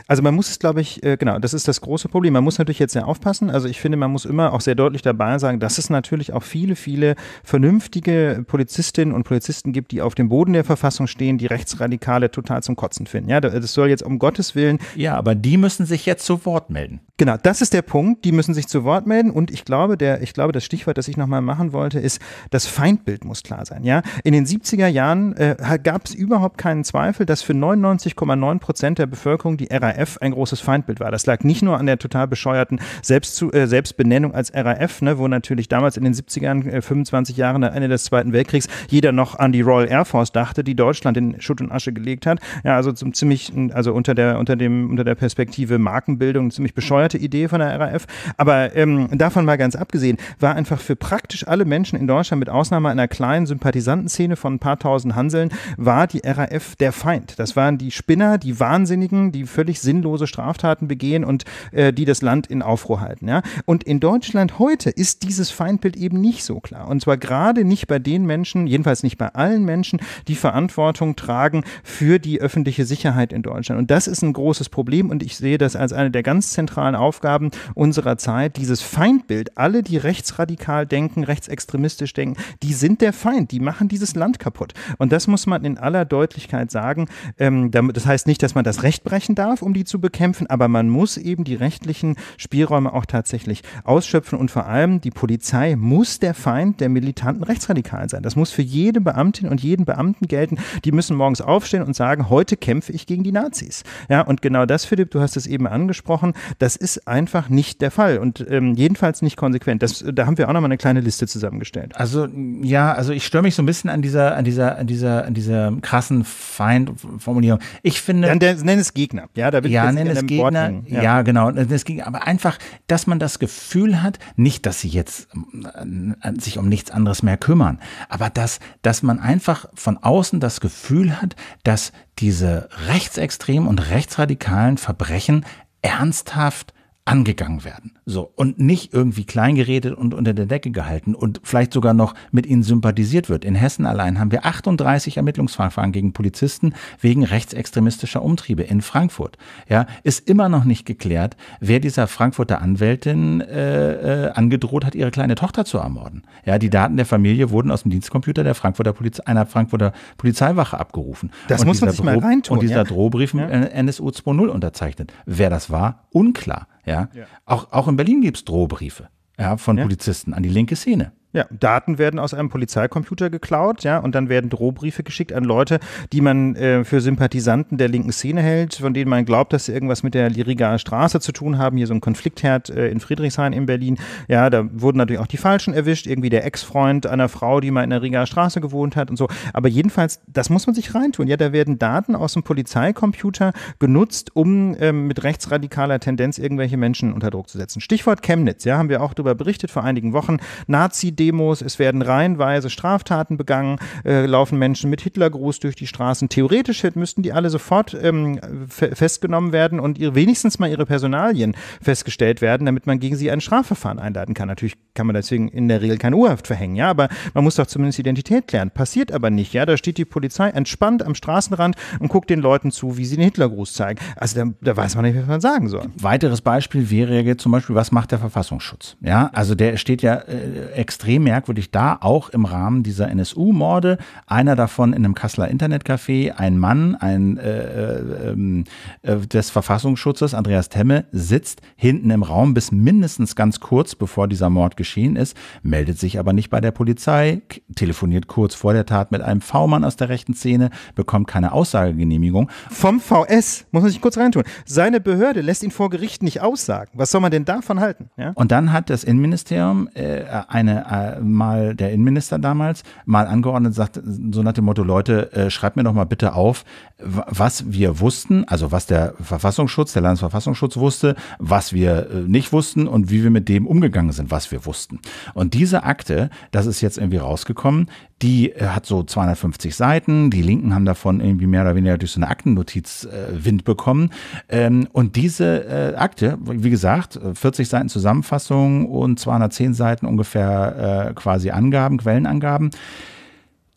Also man muss es, glaube ich, äh, genau, das ist das große Problem. Man muss natürlich jetzt sehr aufpassen. Also ich finde, man muss immer auch sehr deutlich dabei sagen, dass es natürlich auch viele, viele vernünftige Polizistinnen und Polizisten gibt, die auf dem Boden der Verfassung stehen, die Rechtsradikale total zum Kotzen finden. Ja, das soll jetzt um Gottes Willen. Ja, aber die müssen sich jetzt zu Wort melden. Genau, das ist der Punkt. Die müssen sich zu Wort melden. Und ich glaube, der, ich glaube, das Stichwort, das ich nochmal machen wollte, ist, das Feindbild muss klar sein. Ja, in den 70er Jahren äh, gab es überhaupt keinen Zweifel, dass für 99,9 Prozent der Bevölkerung die RAF RAF ein großes Feindbild war. Das lag nicht nur an der total bescheuerten Selbstzu äh, Selbstbenennung als RAF, ne, wo natürlich damals in den 70ern, äh, 25 Jahren, Ende des Zweiten Weltkriegs, jeder noch an die Royal Air Force dachte, die Deutschland in Schutt und Asche gelegt hat. Ja, also zum ziemlich, also unter der, unter dem, unter der Perspektive Markenbildung, ziemlich bescheuerte Idee von der RAF. Aber ähm, davon mal ganz abgesehen, war einfach für praktisch alle Menschen in Deutschland, mit Ausnahme einer kleinen Sympathisantenszene von ein paar tausend Hanseln, war die RAF der Feind. Das waren die Spinner, die Wahnsinnigen, die völlig sinnlose Straftaten begehen und äh, die das Land in Aufruhr halten. Ja? Und in Deutschland heute ist dieses Feindbild eben nicht so klar. Und zwar gerade nicht bei den Menschen, jedenfalls nicht bei allen Menschen, die Verantwortung tragen für die öffentliche Sicherheit in Deutschland. Und das ist ein großes Problem und ich sehe das als eine der ganz zentralen Aufgaben unserer Zeit, dieses Feindbild. Alle, die rechtsradikal denken, rechtsextremistisch denken, die sind der Feind, die machen dieses Land kaputt. Und das muss man in aller Deutlichkeit sagen. Ähm, das heißt nicht, dass man das Recht brechen darf, um die zu bekämpfen, aber man muss eben die rechtlichen Spielräume auch tatsächlich ausschöpfen und vor allem die Polizei muss der Feind der militanten Rechtsradikalen sein. Das muss für jede Beamtin und jeden Beamten gelten. Die müssen morgens aufstehen und sagen, heute kämpfe ich gegen die Nazis. Ja, und genau das, Philipp, du hast es eben angesprochen, das ist einfach nicht der Fall und ähm, jedenfalls nicht konsequent. Das, da haben wir auch nochmal eine kleine Liste zusammengestellt. Also ja, also ich störe mich so ein bisschen an dieser, an dieser, an dieser, an dieser krassen Feindformulierung. Ich finde. Dann nenn es Gegner. Ja, da will ja, ich jetzt Gegner, ja. ja, genau. Das ging aber einfach, dass man das Gefühl hat, nicht, dass sie jetzt ähm, äh, äh, sich um nichts anderes mehr kümmern, aber dass, dass man einfach von außen das Gefühl hat, dass diese rechtsextremen und rechtsradikalen Verbrechen ernsthaft angegangen werden. So. Und nicht irgendwie kleingeredet und unter der Decke gehalten und vielleicht sogar noch mit ihnen sympathisiert wird. In Hessen allein haben wir 38 Ermittlungsverfahren gegen Polizisten wegen rechtsextremistischer Umtriebe in Frankfurt. Ja, ist immer noch nicht geklärt, wer dieser Frankfurter Anwältin äh, äh, angedroht hat, ihre kleine Tochter zu ermorden. Ja, die Daten der Familie wurden aus dem Dienstcomputer der Frankfurter Poliz einer Frankfurter Polizeiwache abgerufen. Das und muss man sich mal reintun. Und dieser ja. Drohbrief mit ja. NSU 2.0 unterzeichnet. Wer das war, unklar. Ja? Auch, auch in Berlin gibt es Drohbriefe ja, von Polizisten an die linke Szene. Ja, Daten werden aus einem Polizeicomputer geklaut, ja, und dann werden Drohbriefe geschickt an Leute, die man äh, für Sympathisanten der linken Szene hält, von denen man glaubt, dass sie irgendwas mit der Liriger Straße zu tun haben. Hier so ein Konfliktherd äh, in Friedrichshain in Berlin. Ja, da wurden natürlich auch die Falschen erwischt, irgendwie der Ex-Freund einer Frau, die mal in der Rigaer Straße gewohnt hat und so. Aber jedenfalls, das muss man sich reintun. Ja, da werden Daten aus dem Polizeicomputer genutzt, um ähm, mit rechtsradikaler Tendenz irgendwelche Menschen unter Druck zu setzen. Stichwort Chemnitz, ja, haben wir auch darüber berichtet vor einigen Wochen. Nazi- Demos, es werden reihenweise Straftaten begangen, äh, laufen Menschen mit Hitlergruß durch die Straßen. Theoretisch müssten die alle sofort ähm, festgenommen werden und ihre, wenigstens mal ihre Personalien festgestellt werden, damit man gegen sie ein Strafverfahren einleiten kann. Natürlich kann man deswegen in der Regel keine Urhaft verhängen, ja, aber man muss doch zumindest Identität klären. Passiert aber nicht, ja, da steht die Polizei entspannt am Straßenrand und guckt den Leuten zu, wie sie den Hitlergruß zeigen. Also da, da weiß man nicht, was man sagen soll. Weiteres Beispiel wäre jetzt zum Beispiel, was macht der Verfassungsschutz? Ja, also der steht ja äh, extrem extrem merkwürdig, da auch im Rahmen dieser NSU-Morde, einer davon in einem Kasseler Internetcafé, ein Mann, ein äh, äh, ähm, äh, des Verfassungsschutzes, Andreas Temme, sitzt hinten im Raum bis mindestens ganz kurz, bevor dieser Mord geschehen ist, meldet sich aber nicht bei der Polizei, telefoniert kurz vor der Tat mit einem V-Mann aus der rechten Szene, bekommt keine Aussagegenehmigung. Vom VS, muss man sich kurz reintun. Seine Behörde lässt ihn vor Gericht nicht aussagen. Was soll man denn davon halten? Ja? Und dann hat das Innenministerium äh, eine äh, mal der Innenminister damals mal angeordnet, sagt, so nach dem Motto, Leute, äh, schreibt mir doch mal bitte auf, was wir wussten, also was der Verfassungsschutz, der Landesverfassungsschutz wusste, was wir äh, nicht wussten und wie wir mit dem umgegangen sind, was wir wussten. Und diese Akte, das ist jetzt irgendwie rausgekommen, die äh, hat so 250 Seiten. Die Linken haben davon irgendwie mehr oder weniger durch so eine Aktennotiz äh, Wind bekommen. Ähm, und diese äh, Akte, wie gesagt, 40 äh, Seiten Zusammenfassung und 210 Seiten ungefähr äh, äh, quasi Angaben, Quellenangaben,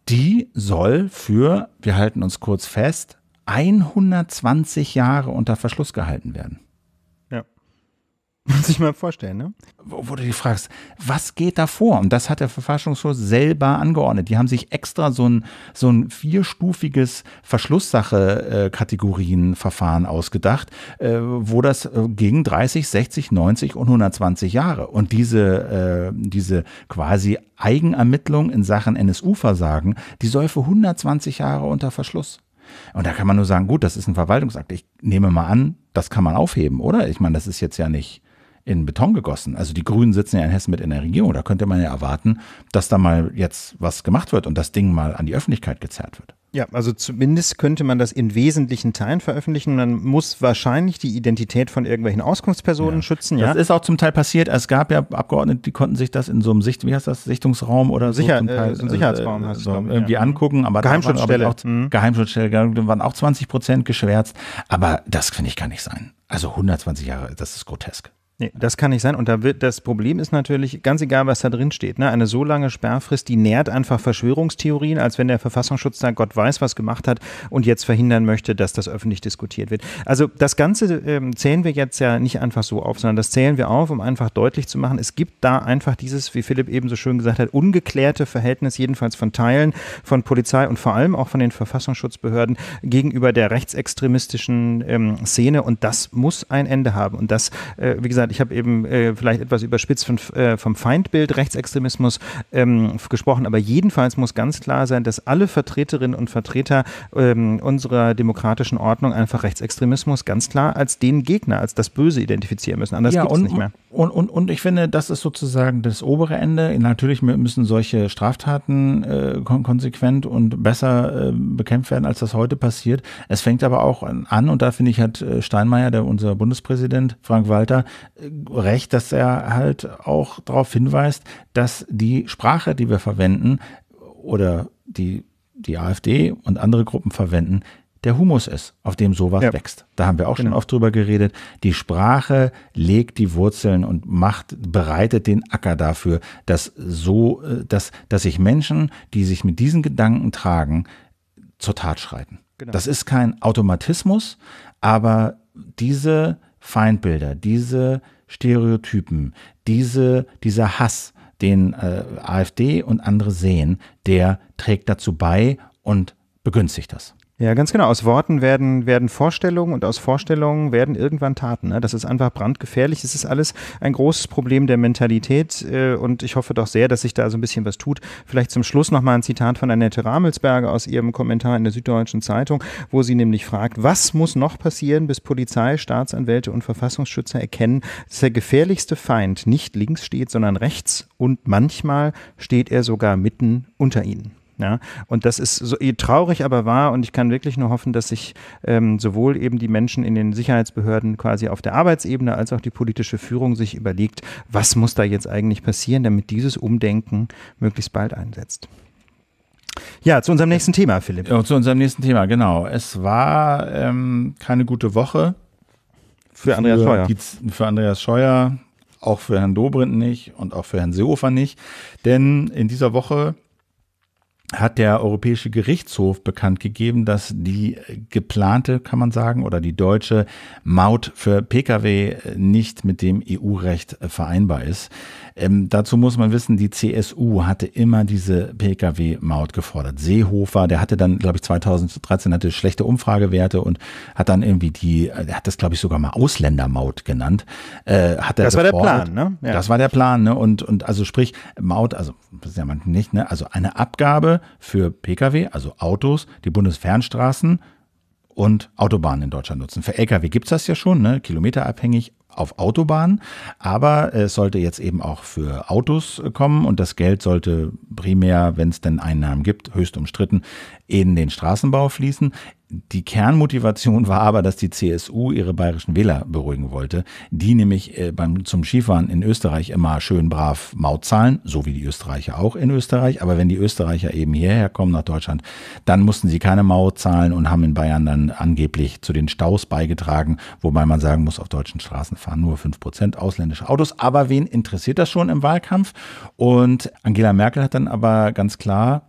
die soll für, wir halten uns kurz fest, 120 Jahre unter Verschluss gehalten werden. Muss ich mal vorstellen, ne? Wo, wo du dich fragst, was geht da vor? Und das hat der Verfassungsschutz selber angeordnet. Die haben sich extra so ein, so ein vierstufiges Verschlusssache-Kategorienverfahren äh, ausgedacht, äh, wo das gegen 30, 60, 90 und 120 Jahre. Und diese, äh, diese quasi Eigenermittlung in Sachen NSU-Versagen, die soll für 120 Jahre unter Verschluss. Und da kann man nur sagen, gut, das ist ein Verwaltungsakt. Ich nehme mal an, das kann man aufheben, oder? Ich meine, das ist jetzt ja nicht in Beton gegossen. Also die Grünen sitzen ja in Hessen mit in der Regierung. Da könnte man ja erwarten, dass da mal jetzt was gemacht wird und das Ding mal an die Öffentlichkeit gezerrt wird. Ja, also zumindest könnte man das in wesentlichen Teilen veröffentlichen. Man muss wahrscheinlich die Identität von irgendwelchen Auskunftspersonen ja. schützen. Ja? Das ist auch zum Teil passiert. Es gab ja Abgeordnete, die konnten sich das in so einem Sicht, wie heißt das, Sichtungsraum oder so, Sicher, äh, Teil, äh, so, Sicherheitsraum äh, so ich, irgendwie ja. angucken. Aber Geheimschutzstelle. Waren auch, mhm. Geheimschutzstelle, waren auch 20 Prozent geschwärzt. Aber das finde ich gar nicht sein. Also 120 Jahre, das ist grotesk. Nee, das kann nicht sein. Und da wird, das Problem ist natürlich, ganz egal, was da drin steht, ne? eine so lange Sperrfrist, die nährt einfach Verschwörungstheorien, als wenn der Verfassungsschutz da Gott weiß, was gemacht hat und jetzt verhindern möchte, dass das öffentlich diskutiert wird. Also das Ganze ähm, zählen wir jetzt ja nicht einfach so auf, sondern das zählen wir auf, um einfach deutlich zu machen, es gibt da einfach dieses, wie Philipp eben so schön gesagt hat, ungeklärte Verhältnis, jedenfalls von Teilen von Polizei und vor allem auch von den Verfassungsschutzbehörden gegenüber der rechtsextremistischen ähm, Szene. Und das muss ein Ende haben. Und das, äh, wie gesagt, erinnert, ich habe eben äh, vielleicht etwas überspitzt von, äh, vom Feindbild Rechtsextremismus ähm, gesprochen, aber jedenfalls muss ganz klar sein, dass alle Vertreterinnen und Vertreter ähm, unserer demokratischen Ordnung einfach Rechtsextremismus ganz klar als den Gegner, als das Böse identifizieren müssen. Anders ja, gibt es nicht mehr. Und, und, und ich finde, das ist sozusagen das obere Ende. Natürlich müssen solche Straftaten äh, kon konsequent und besser äh, bekämpft werden, als das heute passiert. Es fängt aber auch an, und da finde ich, hat äh, Steinmeier, der, unser Bundespräsident, Frank Walter, äh, recht, dass er halt auch darauf hinweist, dass die Sprache, die wir verwenden oder die die AfD und andere Gruppen verwenden, der Humus ist, auf dem sowas ja. wächst. Da haben wir auch genau. schon oft drüber geredet. Die Sprache legt die Wurzeln und macht, bereitet den Acker dafür, dass so, äh, dass, dass sich Menschen, die sich mit diesen Gedanken tragen, zur Tat schreiten. Genau. Das ist kein Automatismus, aber diese Feindbilder, diese Stereotypen, diese, dieser Hass, den äh, AfD und andere sehen, der trägt dazu bei und begünstigt das. Ja, ganz genau. Aus Worten werden, werden Vorstellungen und aus Vorstellungen werden irgendwann Taten. Ne? Das ist einfach brandgefährlich. Es ist alles ein großes Problem der Mentalität äh, und ich hoffe doch sehr, dass sich da so ein bisschen was tut. Vielleicht zum Schluss nochmal ein Zitat von Annette Ramelsberger aus ihrem Kommentar in der Süddeutschen Zeitung, wo sie nämlich fragt, was muss noch passieren, bis Polizei, Staatsanwälte und Verfassungsschützer erkennen, dass der gefährlichste Feind nicht links steht, sondern rechts und manchmal steht er sogar mitten unter ihnen. Ja? Und das ist so eh traurig, aber wahr. Und ich kann wirklich nur hoffen, dass sich ähm, sowohl eben die Menschen in den Sicherheitsbehörden quasi auf der Arbeitsebene als auch die politische Führung sich überlegt, was muss da jetzt eigentlich passieren, damit dieses Umdenken möglichst bald einsetzt. Ja, zu unserem nächsten Thema, Philipp. Ja, zu unserem nächsten Thema, genau. Es war ähm, keine gute Woche. Für Andreas Scheuer. Die, für Andreas Scheuer, auch für Herrn Dobrindt nicht und auch für Herrn Seehofer nicht. Denn in dieser Woche hat der Europäische Gerichtshof bekannt gegeben, dass die geplante, kann man sagen, oder die deutsche Maut für Pkw nicht mit dem EU-Recht vereinbar ist. Ähm, dazu muss man wissen, die CSU hatte immer diese Pkw-Maut gefordert. Seehofer, der hatte dann, glaube ich, 2013 hatte schlechte Umfragewerte und hat dann irgendwie die, er äh, hat das, glaube ich, sogar mal Ausländermaut genannt. Äh, hat er das gefordert. war der Plan, ne? Ja. Das war der Plan, ne? Und, und also sprich, Maut, also das ist ja manchmal nicht, ne? Also eine Abgabe für Pkw, also Autos, die Bundesfernstraßen und Autobahnen in Deutschland nutzen. Für Lkw gibt es das ja schon, ne? kilometerabhängig, auf Autobahnen. Aber es sollte jetzt eben auch für Autos kommen und das Geld sollte primär, wenn es denn Einnahmen gibt, höchst umstritten, in den Straßenbau fließen. Die Kernmotivation war aber, dass die CSU ihre bayerischen Wähler beruhigen wollte, die nämlich äh, beim, zum Skifahren in Österreich immer schön brav Maut zahlen, so wie die Österreicher auch in Österreich. Aber wenn die Österreicher eben hierher kommen nach Deutschland, dann mussten sie keine Maut zahlen und haben in Bayern dann angeblich zu den Staus beigetragen, wobei man sagen muss, auf deutschen Straßen fahren nur fünf Prozent ausländische Autos. Aber wen interessiert das schon im Wahlkampf? Und Angela Merkel hat dann aber ganz klar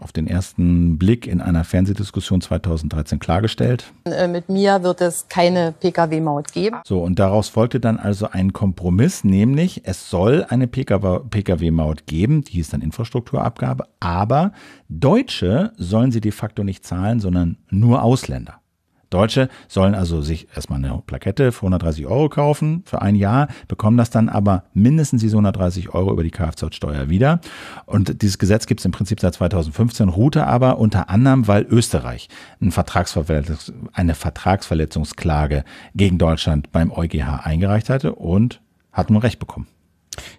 auf den ersten Blick in einer Fernsehdiskussion 2013 klargestellt. Äh, mit mir wird es keine Pkw-Maut geben. So, und daraus folgte dann also ein Kompromiss, nämlich es soll eine Pkw-Maut geben, die ist dann Infrastrukturabgabe, aber Deutsche sollen sie de facto nicht zahlen, sondern nur Ausländer. Deutsche sollen also sich erstmal eine Plakette für 130 Euro kaufen für ein Jahr, bekommen das dann aber mindestens diese 130 Euro über die Kfz-Steuer wieder. Und dieses Gesetz gibt es im Prinzip seit 2015, ruhte aber unter anderem, weil Österreich ein Vertragsverletzungs-, eine Vertragsverletzungsklage gegen Deutschland beim EuGH eingereicht hatte und hat nun Recht bekommen.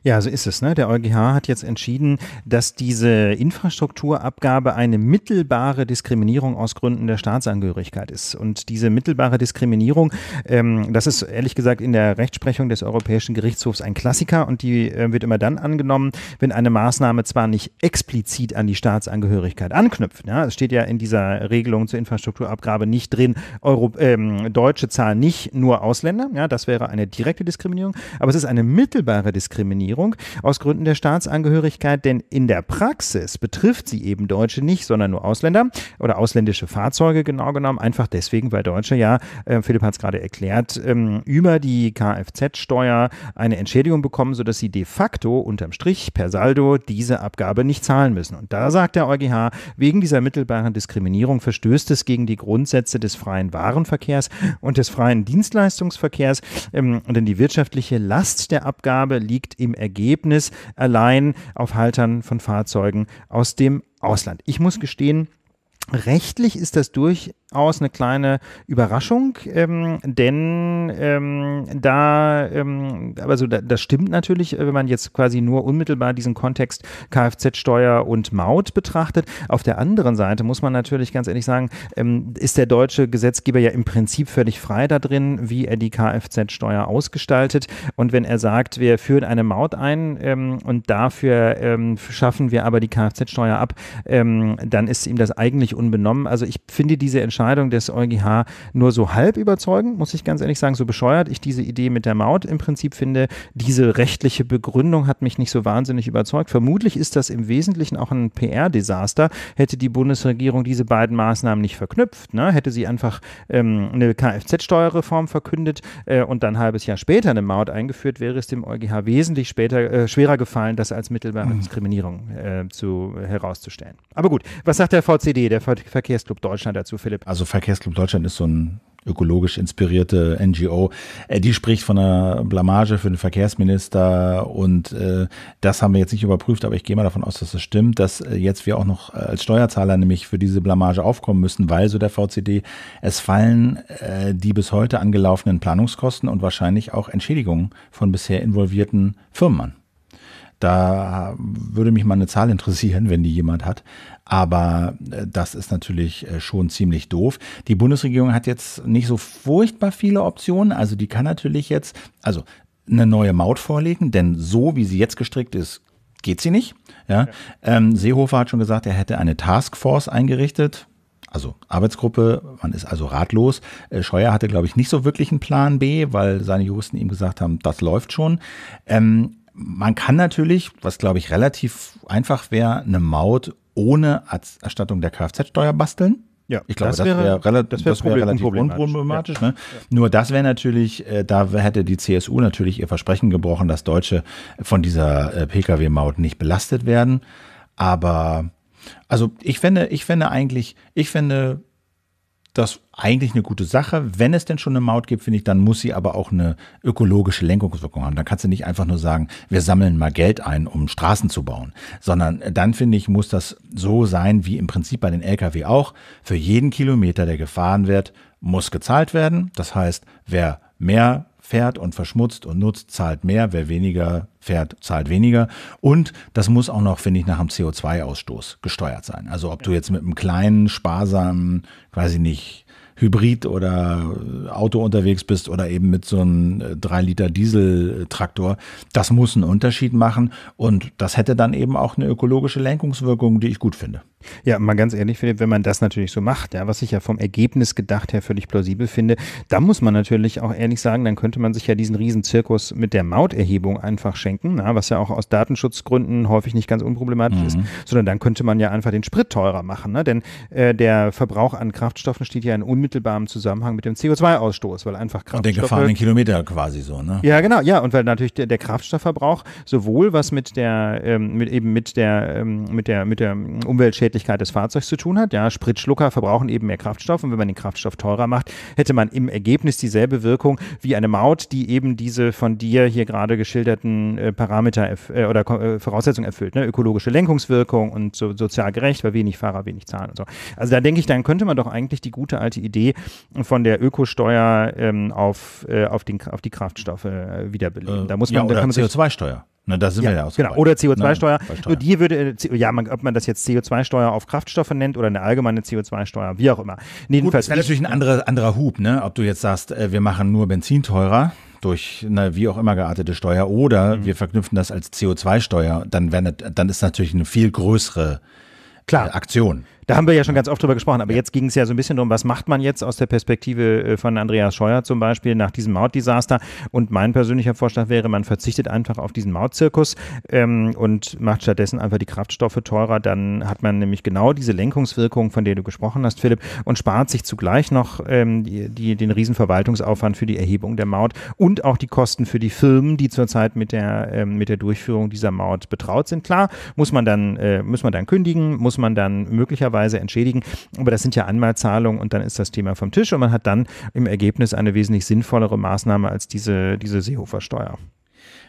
Ja, so ist es. Ne? Der EuGH hat jetzt entschieden, dass diese Infrastrukturabgabe eine mittelbare Diskriminierung aus Gründen der Staatsangehörigkeit ist. Und diese mittelbare Diskriminierung, ähm, das ist ehrlich gesagt in der Rechtsprechung des Europäischen Gerichtshofs ein Klassiker und die äh, wird immer dann angenommen, wenn eine Maßnahme zwar nicht explizit an die Staatsangehörigkeit anknüpft. Ja? Es steht ja in dieser Regelung zur Infrastrukturabgabe nicht drin, Euro, ähm, Deutsche zahlen nicht nur Ausländer. Ja? Das wäre eine direkte Diskriminierung, aber es ist eine mittelbare Diskriminierung. Diskriminierung aus Gründen der Staatsangehörigkeit, denn in der Praxis betrifft sie eben Deutsche nicht, sondern nur Ausländer oder ausländische Fahrzeuge genau genommen, einfach deswegen, weil Deutsche ja, äh, Philipp hat es gerade erklärt, ähm, über die Kfz-Steuer eine Entschädigung bekommen, sodass sie de facto unterm Strich per Saldo diese Abgabe nicht zahlen müssen. Und da sagt der EuGH, wegen dieser mittelbaren Diskriminierung verstößt es gegen die Grundsätze des freien Warenverkehrs und des freien Dienstleistungsverkehrs, ähm, denn die wirtschaftliche Last der Abgabe liegt im Ergebnis allein auf Haltern von Fahrzeugen aus dem Ausland. Ich muss gestehen, Rechtlich ist das durch aus eine kleine Überraschung, ähm, denn ähm, da, ähm, also da, das stimmt natürlich, äh, wenn man jetzt quasi nur unmittelbar diesen Kontext Kfz-Steuer und Maut betrachtet. Auf der anderen Seite muss man natürlich ganz ehrlich sagen, ähm, ist der deutsche Gesetzgeber ja im Prinzip völlig frei da drin, wie er die Kfz-Steuer ausgestaltet. Und wenn er sagt, wir führen eine Maut ein ähm, und dafür ähm, schaffen wir aber die Kfz-Steuer ab, dann ist ihm das eigentlich unbenommen. Also ich finde diese Entscheidung Entscheidung des EuGH nur so halb überzeugend, muss ich ganz ehrlich sagen, so bescheuert ich diese Idee mit der Maut im Prinzip finde. Diese rechtliche Begründung hat mich nicht so wahnsinnig überzeugt. Vermutlich ist das im Wesentlichen auch ein PR-Desaster. Hätte die Bundesregierung diese beiden Maßnahmen nicht verknüpft, ne? hätte sie einfach ähm, eine Kfz-Steuerreform verkündet äh, und dann ein halbes Jahr später eine Maut eingeführt, wäre es dem EuGH wesentlich später, äh, schwerer gefallen, das als mittelbare mhm. Diskriminierung äh, zu, äh, herauszustellen. Aber gut, was sagt der VCD, der Verkehrsclub Deutschland dazu, Philipp? also Verkehrsclub Deutschland ist so ein ökologisch inspirierte NGO, äh, die spricht von einer Blamage für den Verkehrsminister und äh, das haben wir jetzt nicht überprüft, aber ich gehe mal davon aus, dass das stimmt, dass äh, jetzt wir auch noch als Steuerzahler nämlich für diese Blamage aufkommen müssen, weil so der VCD, es fallen die bis heute angelaufenen Planungskosten und wahrscheinlich auch Entschädigungen von bisher involvierten Firmen an. Da würde mich mal eine Zahl interessieren, wenn die jemand hat, aber äh, das ist natürlich äh, schon ziemlich doof. Die Bundesregierung hat jetzt nicht so furchtbar viele Optionen. Also die kann natürlich jetzt, also eine neue Maut vorlegen, denn so wie sie jetzt gestrickt ist, geht sie nicht. Ja. Ähm, Seehofer hat schon gesagt, er hätte eine Taskforce eingerichtet. Also Arbeitsgruppe, man ist also ratlos. Äh, Scheuer hatte, glaube ich, nicht so wirklich einen Plan B, weil seine Juristen ihm gesagt haben, das läuft schon. Ähm, man kann natürlich, was glaube ich relativ einfach wäre, eine Maut ohne Erstattung der Kfz-Steuer basteln. Ja, ich glaube, das, das wäre, das wär, das wär relativ unproblematisch. Ja. Ne? Ja. Nur das wäre natürlich, äh, da hätte die CSU natürlich ihr Versprechen gebrochen, dass Deutsche von dieser äh, Pkw-Maut nicht belastet werden. Aber also ich fände, ich fände eigentlich, ich fände das eigentlich eine gute Sache. Wenn es denn schon eine Maut gibt, finde ich, dann muss sie aber auch eine ökologische Lenkungswirkung haben. Dann kannst du nicht einfach nur sagen, wir sammeln mal Geld ein, um Straßen zu bauen, sondern dann finde ich, muss das so sein, wie im Prinzip bei den Lkw auch. Für jeden Kilometer, der gefahren wird, muss gezahlt werden. Das heißt, wer mehr fährt und verschmutzt und nutzt, zahlt mehr. Wer weniger fährt, zahlt weniger. Und das muss auch noch, finde ich, nach dem CO2-Ausstoß gesteuert sein. Also ob du jetzt mit einem kleinen, sparsamen, weiß ich nicht Hybrid oder äh, Auto unterwegs bist oder eben mit so einem 3-Liter-Diesel-Traktor, äh, das muss einen Unterschied machen. Und das hätte dann eben auch eine ökologische Lenkungswirkung, die ich gut finde. Ja, mal ganz ehrlich, Philipp, wenn man das natürlich so macht, ja, was ich ja vom Ergebnis gedacht her völlig plausibel finde, da muss man natürlich auch ehrlich sagen, dann könnte man sich ja diesen Riesenzirkus mit der Mauterhebung einfach schenken, na, was ja auch aus Datenschutzgründen häufig nicht ganz unproblematisch mhm. ist, sondern dann könnte man ja einfach den Sprit teurer machen, ne? denn äh, der Verbrauch an Kraftstoffen steht ja in unmittelbarem Zusammenhang mit dem CO2-Ausstoß, weil einfach Kraftstoff. Und den gefahrenen Kilometer quasi so, ne? Ja, genau, ja, und weil natürlich der, der Kraftstoffverbrauch sowohl was mit der, ähm, mit eben mit der, ähm, mit der, mit der Umweltschädlichkeit Schädlichkeit des Fahrzeugs zu tun hat. Ja, Spritschlucker verbrauchen eben mehr Kraftstoff und wenn man den Kraftstoff teurer macht, hätte man im Ergebnis dieselbe Wirkung wie eine Maut, die eben diese von dir hier gerade geschilderten äh, Parameter äh, oder äh, Voraussetzungen erfüllt. Ne? Ökologische Lenkungswirkung und so, sozial gerecht, weil wenig Fahrer wenig zahlen und so. Also da denke ich, dann könnte man doch eigentlich die gute alte Idee von der Ökosteuer ähm, auf, äh, auf, den, auf die Kraftstoffe äh, wiederbeleben. Äh, da muss man, ja, oder CO2-Steuer. Ne, da sind ja, wir ja Genau, oder CO2-Steuer. Nur die würde, äh, ja, man, ob man das jetzt CO2-Steuer auf Kraftstoffe nennt oder eine allgemeine CO2-Steuer, wie auch immer. Jedenfalls Gut, das ist natürlich ein anderer, anderer Hub, ne? ob du jetzt sagst, äh, wir machen nur Benzin teurer durch eine wie auch immer geartete Steuer oder mhm. wir verknüpfen das als CO2-Steuer, dann, wär, dann ist natürlich eine viel größere Klar. Äh, Aktion. Da haben wir ja schon ganz oft drüber gesprochen, aber jetzt ging es ja so ein bisschen darum, was macht man jetzt aus der Perspektive äh, von Andreas Scheuer zum Beispiel nach diesem Mautdesaster? Und mein persönlicher Vorschlag wäre, man verzichtet einfach auf diesen Mautzirkus ähm, und macht stattdessen einfach die Kraftstoffe teurer. Dann hat man nämlich genau diese Lenkungswirkung, von der du gesprochen hast, Philipp, und spart sich zugleich noch ähm, die, die, den riesen Verwaltungsaufwand für die Erhebung der Maut und auch die Kosten für die Firmen, die zurzeit mit der, ähm, mit der Durchführung dieser Maut betraut sind. Klar, muss man dann, äh, muss man dann kündigen, muss man dann möglicherweise fairerweise entschädigen. Aber das sind ja Anmalzahlungen und dann ist das Thema vom Tisch und man hat dann im Ergebnis eine wesentlich sinnvollere Maßnahme als diese, diese Seehofer-Steuer.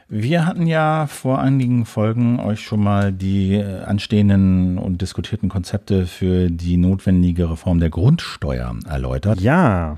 Wir hatten ja vor einigen Folgen euch schon mal die äh, anstehenden und diskutierten Konzepte für die notwendige Reform der Grundsteuer erläutert. Ja.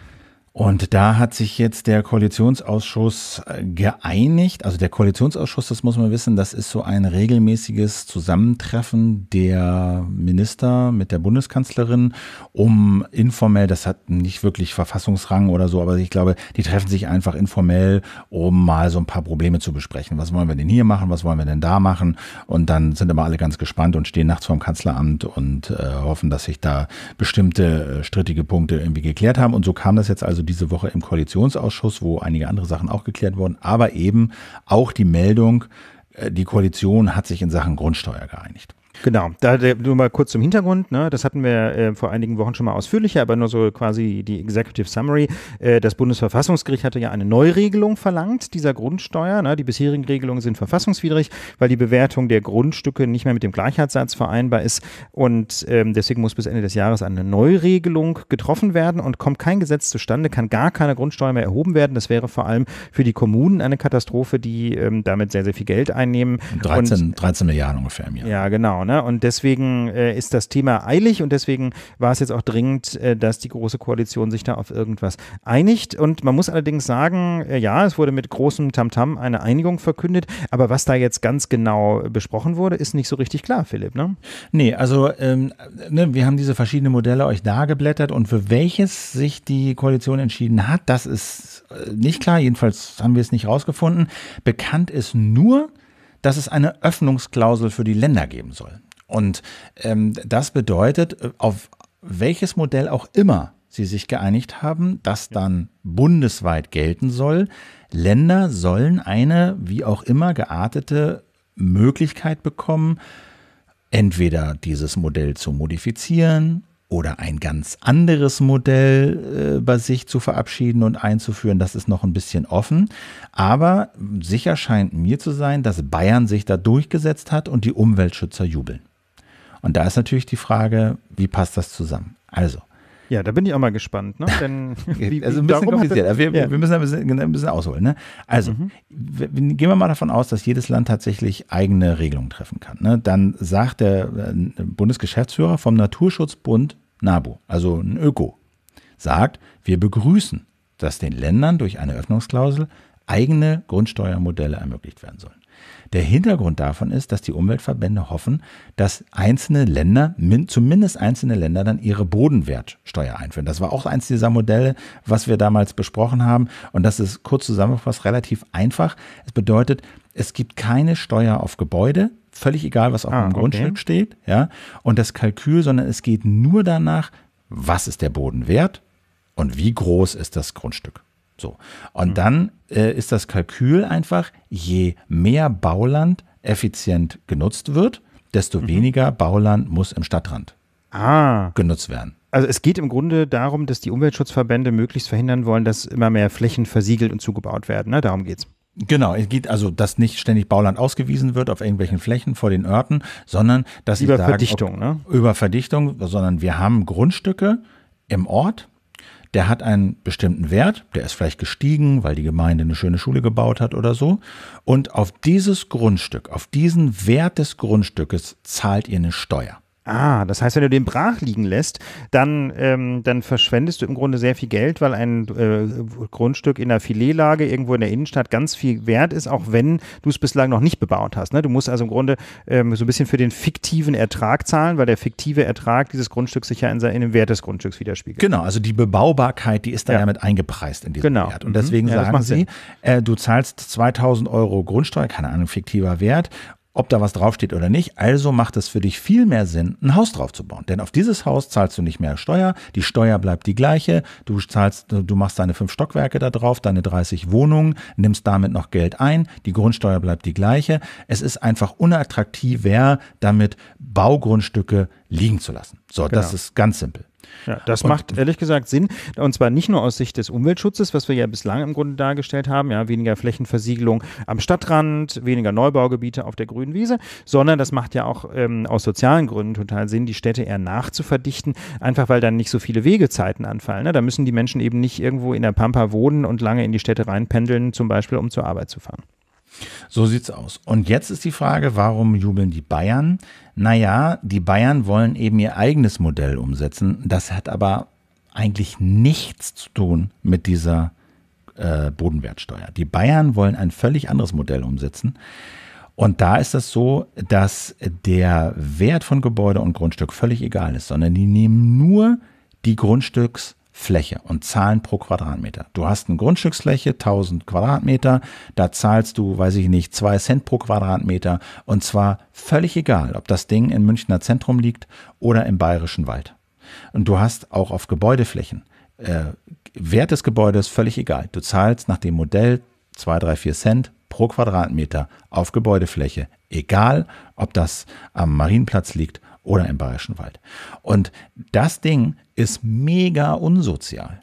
Und da hat sich jetzt der Koalitionsausschuss äh, geeinigt. Also der Koalitionsausschuss, das muss man wissen, das ist so ein regelmäßiges Zusammentreffen der Minister mit der Bundeskanzlerin, um informell, das hat nicht wirklich Verfassungsrang oder so, aber ich glaube, die treffen sich einfach informell, um mal so ein paar Probleme zu besprechen. Was wollen wir denn hier machen? Was wollen wir denn da machen? Und dann sind immer alle ganz gespannt und stehen nachts vorm Kanzleramt und äh, hoffen, dass sich da bestimmte äh, strittige Punkte irgendwie geklärt haben. Und so kam das jetzt also diese Woche im Koalitionsausschuss, wo einige andere Sachen auch geklärt wurden, aber eben auch die Meldung, äh, die Koalition hat sich in Sachen Grundsteuer geeinigt. Genau, da nur mal kurz zum Hintergrund, ne? das hatten wir äh, vor einigen Wochen schon mal ausführlicher, aber nur so quasi die Executive Summary. Äh, das Bundesverfassungsgericht hatte ja eine Neuregelung verlangt dieser Grundsteuer. Ne? Die bisherigen Regelungen sind verfassungswidrig, weil die Bewertung der Grundstücke nicht mehr mit dem Gleichheitssatz vereinbar ist und ähm, deswegen muss bis Ende des Jahres eine Neuregelung getroffen werden und kommt kein Gesetz zustande, kann gar keine Grundsteuer mehr erhoben werden. Das wäre vor allem für die Kommunen eine Katastrophe, die ähm, damit sehr, sehr viel Geld einnehmen. 13, und, 13 Milliarden ungefähr im Jahr. Ja, genau. Ne? Und deswegen äh, ist das Thema eilig und deswegen war es jetzt auch dringend, äh, dass die Große Koalition sich da auf irgendwas einigt. Und man muss allerdings sagen, äh, ja, es wurde mit großem Tamtam -Tam eine Einigung verkündet, aber was da jetzt ganz genau besprochen wurde, ist nicht so richtig klar, Philipp. Ne? Nee, also ähm, ne, wir haben diese verschiedenen Modelle euch dargeblättert und für welches sich die Koalition entschieden hat, das ist äh, nicht klar. Jedenfalls haben wir es nicht rausgefunden. Bekannt ist nur, dass es eine Öffnungsklausel für die Länder geben soll. Und ähm, das bedeutet, äh, auf welches Modell auch immer sie sich geeinigt haben, das dann bundesweit gelten soll, Länder sollen eine wie auch immer geartete Möglichkeit bekommen, entweder dieses Modell zu modifizieren oder ein ganz anderes Modell äh, bei sich zu verabschieden und einzuführen, das ist noch ein bisschen offen. Aber sicher scheint mir zu sein, dass Bayern sich da durchgesetzt hat und die Umweltschützer jubeln. Und da ist natürlich die Frage, wie passt das zusammen? Also, ja, da bin ich auch mal gespannt. Ne? Denn, wie, also ein bisschen kompliziert. Also wir, ja. wir, müssen ein bisschen, genau, ein bisschen ausholen. Ne? Also, mhm. gehen wir mal davon aus, dass jedes Land tatsächlich eigene Regelungen treffen kann. Ne? Dann sagt der äh, Bundesgeschäftsführer vom Naturschutzbund NABU, also ein Öko, sagt, wir begrüßen, dass den Ländern durch eine Öffnungsklausel eigene Grundsteuermodelle ermöglicht werden sollen. Der Hintergrund davon ist, dass die Umweltverbände hoffen, dass einzelne Länder, zumindest einzelne Länder, dann ihre Bodenwertsteuer einführen. Das war auch eins dieser Modelle, was wir damals besprochen haben. Und das ist kurz zusammengefasst relativ einfach. Es bedeutet, es gibt keine Steuer auf Gebäude, völlig egal, was auf ah, dem okay. Grundstück steht, ja, und das Kalkül, sondern es geht nur danach, was ist der Boden wert und wie groß ist das Grundstück. So. Und mhm. dann äh, ist das Kalkül einfach, je mehr Bauland effizient genutzt wird, desto mhm. weniger Bauland muss im Stadtrand ah. genutzt werden. Also es geht im Grunde darum, dass die Umweltschutzverbände möglichst verhindern wollen, dass immer mehr Flächen versiegelt und zugebaut werden. Ne? Darum es. Genau, es geht also, dass nicht ständig Bauland ausgewiesen wird auf irgendwelchen Flächen vor den Örten, sondern dass über ich sage, Verdichtung, ob, ne? über Verdichtung, sondern wir haben Grundstücke im Ort, der hat einen bestimmten Wert, der ist vielleicht gestiegen, weil die Gemeinde eine schöne Schule gebaut hat oder so. Und auf dieses Grundstück, auf diesen Wert des Grundstückes zahlt ihr eine Steuer. Ah, das heißt, wenn du den brach liegen lässt, dann, ähm, dann verschwendest du im Grunde sehr viel Geld, weil ein äh, Grundstück in der Filetlage irgendwo in der Innenstadt ganz viel wert ist, auch wenn du es bislang noch nicht bebaut hast. Ne? Du musst also im Grunde ähm, so ein bisschen für den fiktiven Ertrag zahlen, weil der fiktive Ertrag dieses Grundstücks sich ja in, in dem Wert des Grundstücks widerspiegelt. Genau, also die Bebaubarkeit, die ist da ja, ja mit eingepreist in diesem genau. Wert. Und mhm. deswegen mhm. ja, sagen sie, äh, du zahlst 2000 Euro Grundsteuer, keine Ahnung, fiktiver Wert ob da was draufsteht oder nicht. Also macht es für dich viel mehr Sinn, ein Haus draufzubauen. Denn auf dieses Haus zahlst du nicht mehr Steuer, die Steuer bleibt die gleiche, du zahlst, du machst deine fünf Stockwerke da drauf, deine 30 Wohnungen, nimmst damit noch Geld ein, die Grundsteuer bleibt die gleiche. Es ist einfach unattraktiver, damit Baugrundstücke liegen zu lassen. So, genau. das ist ganz simpel. Ja, das und, macht ehrlich gesagt Sinn. Und zwar nicht nur aus Sicht des Umweltschutzes, was wir ja bislang im Grunde dargestellt haben, ja, weniger Flächenversiegelung am Stadtrand, weniger Neubaugebiete auf der grünen Wiese, sondern das macht ja auch ähm, aus sozialen Gründen total Sinn, die Städte eher nachzuverdichten, einfach weil dann nicht so viele Wegezeiten anfallen. Ne? Da müssen die Menschen eben nicht irgendwo in der Pampa wohnen und lange in die Städte reinpendeln, zum Beispiel um zur Arbeit zu fahren. So sieht's aus. Und jetzt ist die Frage, warum jubeln die Bayern? Naja, die Bayern wollen eben ihr eigenes Modell umsetzen. Das hat aber eigentlich nichts zu tun mit dieser äh, Bodenwertsteuer. Die Bayern wollen ein völlig anderes Modell umsetzen. Und da ist das so, dass der Wert von Gebäude und Grundstück völlig egal ist, sondern die nehmen nur die Grundstücks- Fläche und Zahlen pro Quadratmeter. Du hast eine Grundstücksfläche, 1000 Quadratmeter, da zahlst du, weiß ich nicht, 2 Cent pro Quadratmeter und zwar völlig egal, ob das Ding im Münchner Zentrum liegt oder im bayerischen Wald. Und du hast auch auf Gebäudeflächen, äh, Wert des Gebäudes völlig egal. Du zahlst nach dem Modell 2, 3, 4 Cent pro Quadratmeter auf Gebäudefläche, egal ob das am Marienplatz liegt oder im Bayerischen Wald. Und das Ding ist mega unsozial.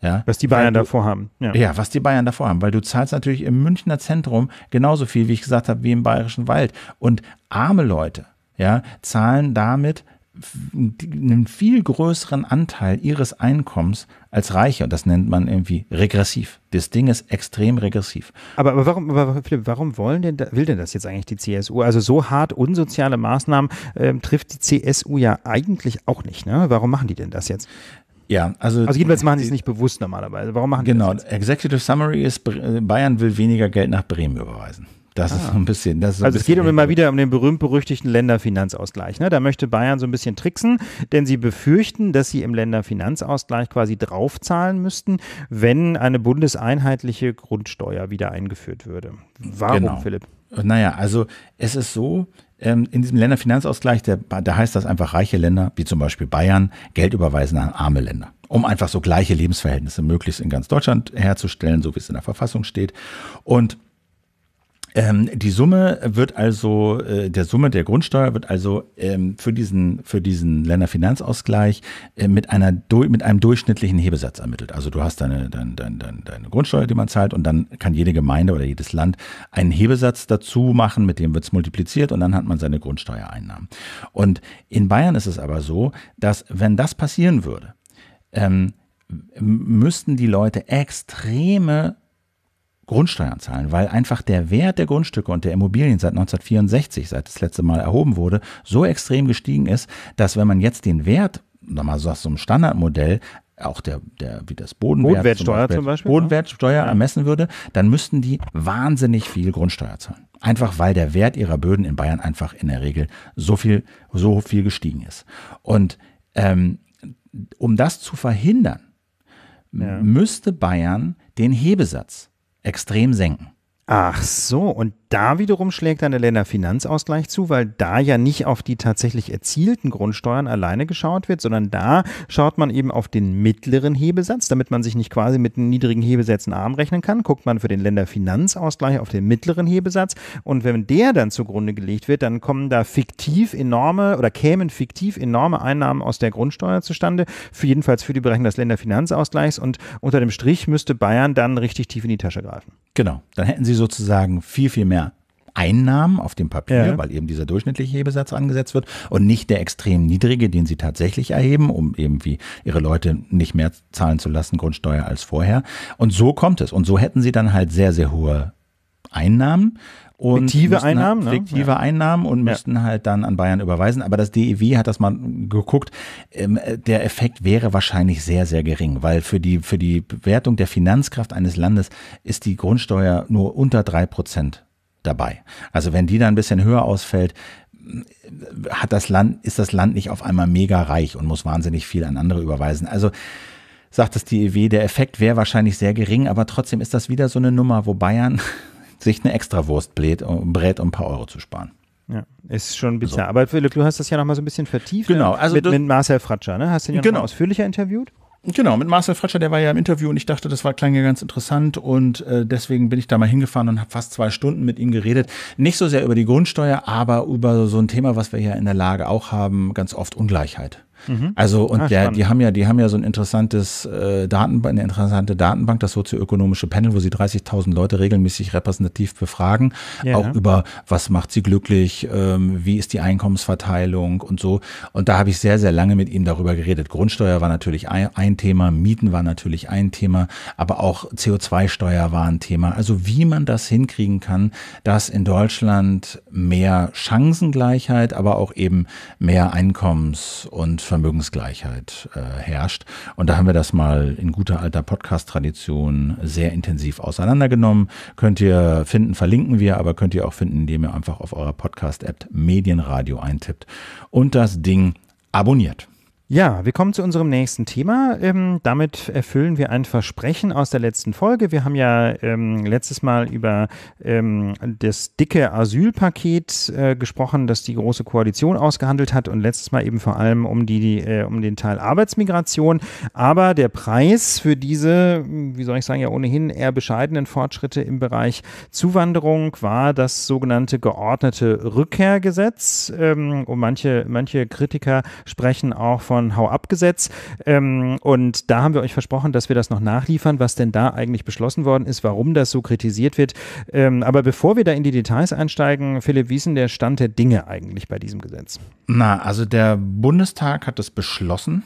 Ja, was die Bayern du, davor haben. Ja. ja. was die Bayern davor haben, weil du zahlst natürlich im Münchner Zentrum genauso viel, wie ich gesagt habe, wie im Bayerischen Wald. Und arme Leute ja, zahlen damit einen viel größeren Anteil ihres Einkommens als Reiche. Und das nennt man irgendwie regressiv. Das Ding ist extrem regressiv. Aber, aber warum, aber Philipp, warum wollen denn, will denn das jetzt eigentlich die CSU? Also so hart unsoziale Maßnahmen ähm, trifft die CSU ja eigentlich auch nicht. Ne? Warum machen die denn das jetzt? Ja, also. Also jedenfalls machen die es nicht bewusst normalerweise. Warum machen die genau, das? Genau. Executive Summary ist, Bayern will weniger Geld nach Bremen überweisen. Das ah. ist so ein bisschen. Das so also es geht um immer wieder um den berühmt-berüchtigten Länderfinanzausgleich. Ne? Da möchte Bayern so ein bisschen tricksen, denn sie befürchten, dass sie im Länderfinanzausgleich quasi draufzahlen müssten, wenn eine bundeseinheitliche Grundsteuer wieder eingeführt würde. Warum, genau. Philipp? Naja, also es ist so, ähm, in diesem Länderfinanzausgleich, der, da heißt das einfach, reiche Länder, wie zum Beispiel Bayern, Geld überweisen an arme Länder, um einfach so gleiche Lebensverhältnisse möglichst in ganz Deutschland herzustellen, so wie es in der Verfassung steht. Und ähm, die Summe wird also, äh, der Summe der Grundsteuer wird also ähm, für diesen, für diesen Länderfinanzausgleich äh, mit, einer, mit einem durchschnittlichen Hebesatz ermittelt. Also du hast deine, deine, deine, deine Grundsteuer, die man zahlt, und dann kann jede Gemeinde oder jedes Land einen Hebesatz dazu machen, mit dem wird es multipliziert und dann hat man seine Grundsteuereinnahmen. Und in Bayern ist es aber so, dass wenn das passieren würde, ähm, müssten die Leute extreme Grundsteuern zahlen, weil einfach der Wert der Grundstücke und der Immobilien seit 1964, seit das letzte Mal erhoben wurde, so extrem gestiegen ist, dass wenn man jetzt den Wert, nochmal so aus so einem Standardmodell, auch der, der, wie das Bodenwert Bodenwertsteuer zum Beispiel, zum Beispiel Bodenwertsteuer ja. ermessen würde, dann müssten die wahnsinnig viel Grundsteuer zahlen. Einfach weil der Wert ihrer Böden in Bayern einfach in der Regel so viel, so viel gestiegen ist. Und ähm, um das zu verhindern, ja. müsste Bayern den Hebesatz extrem senken. Ach so, und da wiederum schlägt dann der Länderfinanzausgleich zu, weil da ja nicht auf die tatsächlich erzielten Grundsteuern alleine geschaut wird, sondern da schaut man eben auf den mittleren Hebesatz, damit man sich nicht quasi mit den niedrigen Hebesätzen arm rechnen kann, guckt man für den Länderfinanzausgleich auf den mittleren Hebesatz und wenn der dann zugrunde gelegt wird, dann kommen da fiktiv enorme oder kämen fiktiv enorme Einnahmen aus der Grundsteuer zustande, für jedenfalls für die Berechnung des Länderfinanzausgleichs und unter dem Strich müsste Bayern dann richtig tief in die Tasche greifen. Genau, dann hätten sie sozusagen viel, viel mehr Einnahmen auf dem Papier, ja. weil eben dieser durchschnittliche Hebesatz angesetzt wird und nicht der extrem niedrige, den sie tatsächlich erheben, um irgendwie ihre Leute nicht mehr zahlen zu lassen Grundsteuer als vorher. Und so kommt es. Und so hätten sie dann halt sehr, sehr hohe Einnahmen. Und fiktive halt Einnahmen, halt, ne? Fiktive ja. Einnahmen und ja. müssten halt dann an Bayern überweisen. Aber das DEW hat das mal geguckt. Ähm, der Effekt wäre wahrscheinlich sehr, sehr gering, weil für die, für die Bewertung der Finanzkraft eines Landes ist die Grundsteuer nur unter drei Prozent dabei. Also wenn die dann ein bisschen höher ausfällt, äh, hat das Land, ist das Land nicht auf einmal mega reich und muss wahnsinnig viel an andere überweisen. Also sagt das DEW, der Effekt wäre wahrscheinlich sehr gering, aber trotzdem ist das wieder so eine Nummer, wo Bayern sich eine Extrawurst blät, äh, brät, um ein paar Euro zu sparen. Ja, ist schon bizarr. So. Aber Philipp, du hast das ja nochmal so ein bisschen vertieft. Ne? Genau. Also mit, mit Marcel Fratscher, ne? Hast du ihn ja genau. ausführlicher interviewt? Genau, mit Marcel Fratscher, der war ja im Interview und ich dachte, das war klang ja ganz interessant und äh, deswegen bin ich da mal hingefahren und habe fast zwei Stunden mit ihm geredet. Nicht so sehr über die Grundsteuer, aber über so ein Thema, was wir ja in der Lage auch haben, ganz oft Ungleichheit. Mhm. Also und ah, der, die haben ja, die haben ja so ein interessantes äh, Datenbank, eine interessante Datenbank, das sozioökonomische Panel, wo sie 30.000 Leute regelmäßig repräsentativ befragen, ja. auch über was macht sie glücklich, ähm, wie ist die Einkommensverteilung und so. Und da habe ich sehr, sehr lange mit ihnen darüber geredet. Grundsteuer war natürlich ein, ein Thema, Mieten war natürlich ein Thema, aber auch CO2-Steuer war ein Thema. Also wie man das hinkriegen kann, dass in Deutschland mehr Chancengleichheit, aber auch eben mehr Einkommens- und Vermögensgleichheit äh, herrscht. Und da haben wir das mal in guter alter Podcast-Tradition sehr intensiv auseinandergenommen. Könnt ihr finden, verlinken wir, aber könnt ihr auch finden, indem ihr einfach auf eurer Podcast-App Medienradio eintippt und das Ding abonniert. Ja, wir kommen zu unserem nächsten Thema. Ähm, damit erfüllen wir ein Versprechen aus der letzten Folge. Wir haben ja ähm, letztes Mal über ähm, das dicke Asylpaket äh, gesprochen, das die Große Koalition ausgehandelt hat und letztes Mal eben vor allem um, die, die äh, um den Teil Arbeitsmigration. Aber der Preis für diese, wie soll ich sagen, ja ohnehin eher bescheidenen Fortschritte im Bereich Zuwanderung war das sogenannte geordnete Rückkehrgesetz. Ähm, und manche, manche Kritiker sprechen auch von von Hau ab Gesetz. Ähm, und da haben wir euch versprochen, dass wir das noch nachliefern, was denn da eigentlich beschlossen worden ist, warum das so kritisiert wird. Ähm, aber bevor wir da in die Details einsteigen, Philipp, wie ist denn der Stand der Dinge eigentlich bei diesem Gesetz? Na, also der Bundestag hat es beschlossen.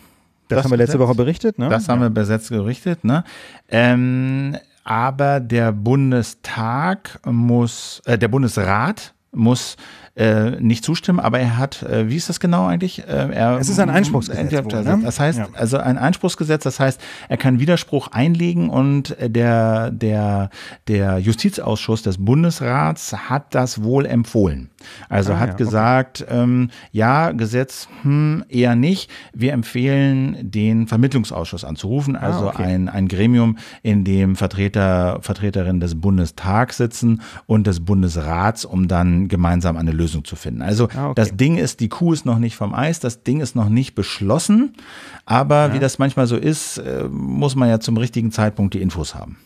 Das, das haben wir letzte Gesetz. Woche berichtet, ne? Das haben ja. wir besetzt gerichtet, ne? Ähm, aber der Bundestag muss, äh, der Bundesrat muss äh, nicht zustimmen, aber er hat, äh, wie ist das genau eigentlich? Äh, er, es ist ein Einspruchsgesetz. Wohl, ne? ne? Das heißt, ja. also ein Einspruchsgesetz, das heißt, er kann Widerspruch einlegen und der, der, der Justizausschuss des Bundesrats hat das wohl empfohlen. Also ah, hat ja, okay. gesagt, ähm, ja, Gesetz hm, eher nicht. Wir empfehlen, den Vermittlungsausschuss anzurufen, ah, also ah, okay. ein, ein Gremium, in dem Vertreter, Vertreterinnen des Bundestags sitzen und des Bundesrats, um dann gemeinsam eine Lösung zu finden. Also ah, okay. das Ding ist, die Kuh ist noch nicht vom Eis, das Ding ist noch nicht beschlossen, aber ja. wie das manchmal so ist, äh, muss man ja zum richtigen Zeitpunkt die Infos haben.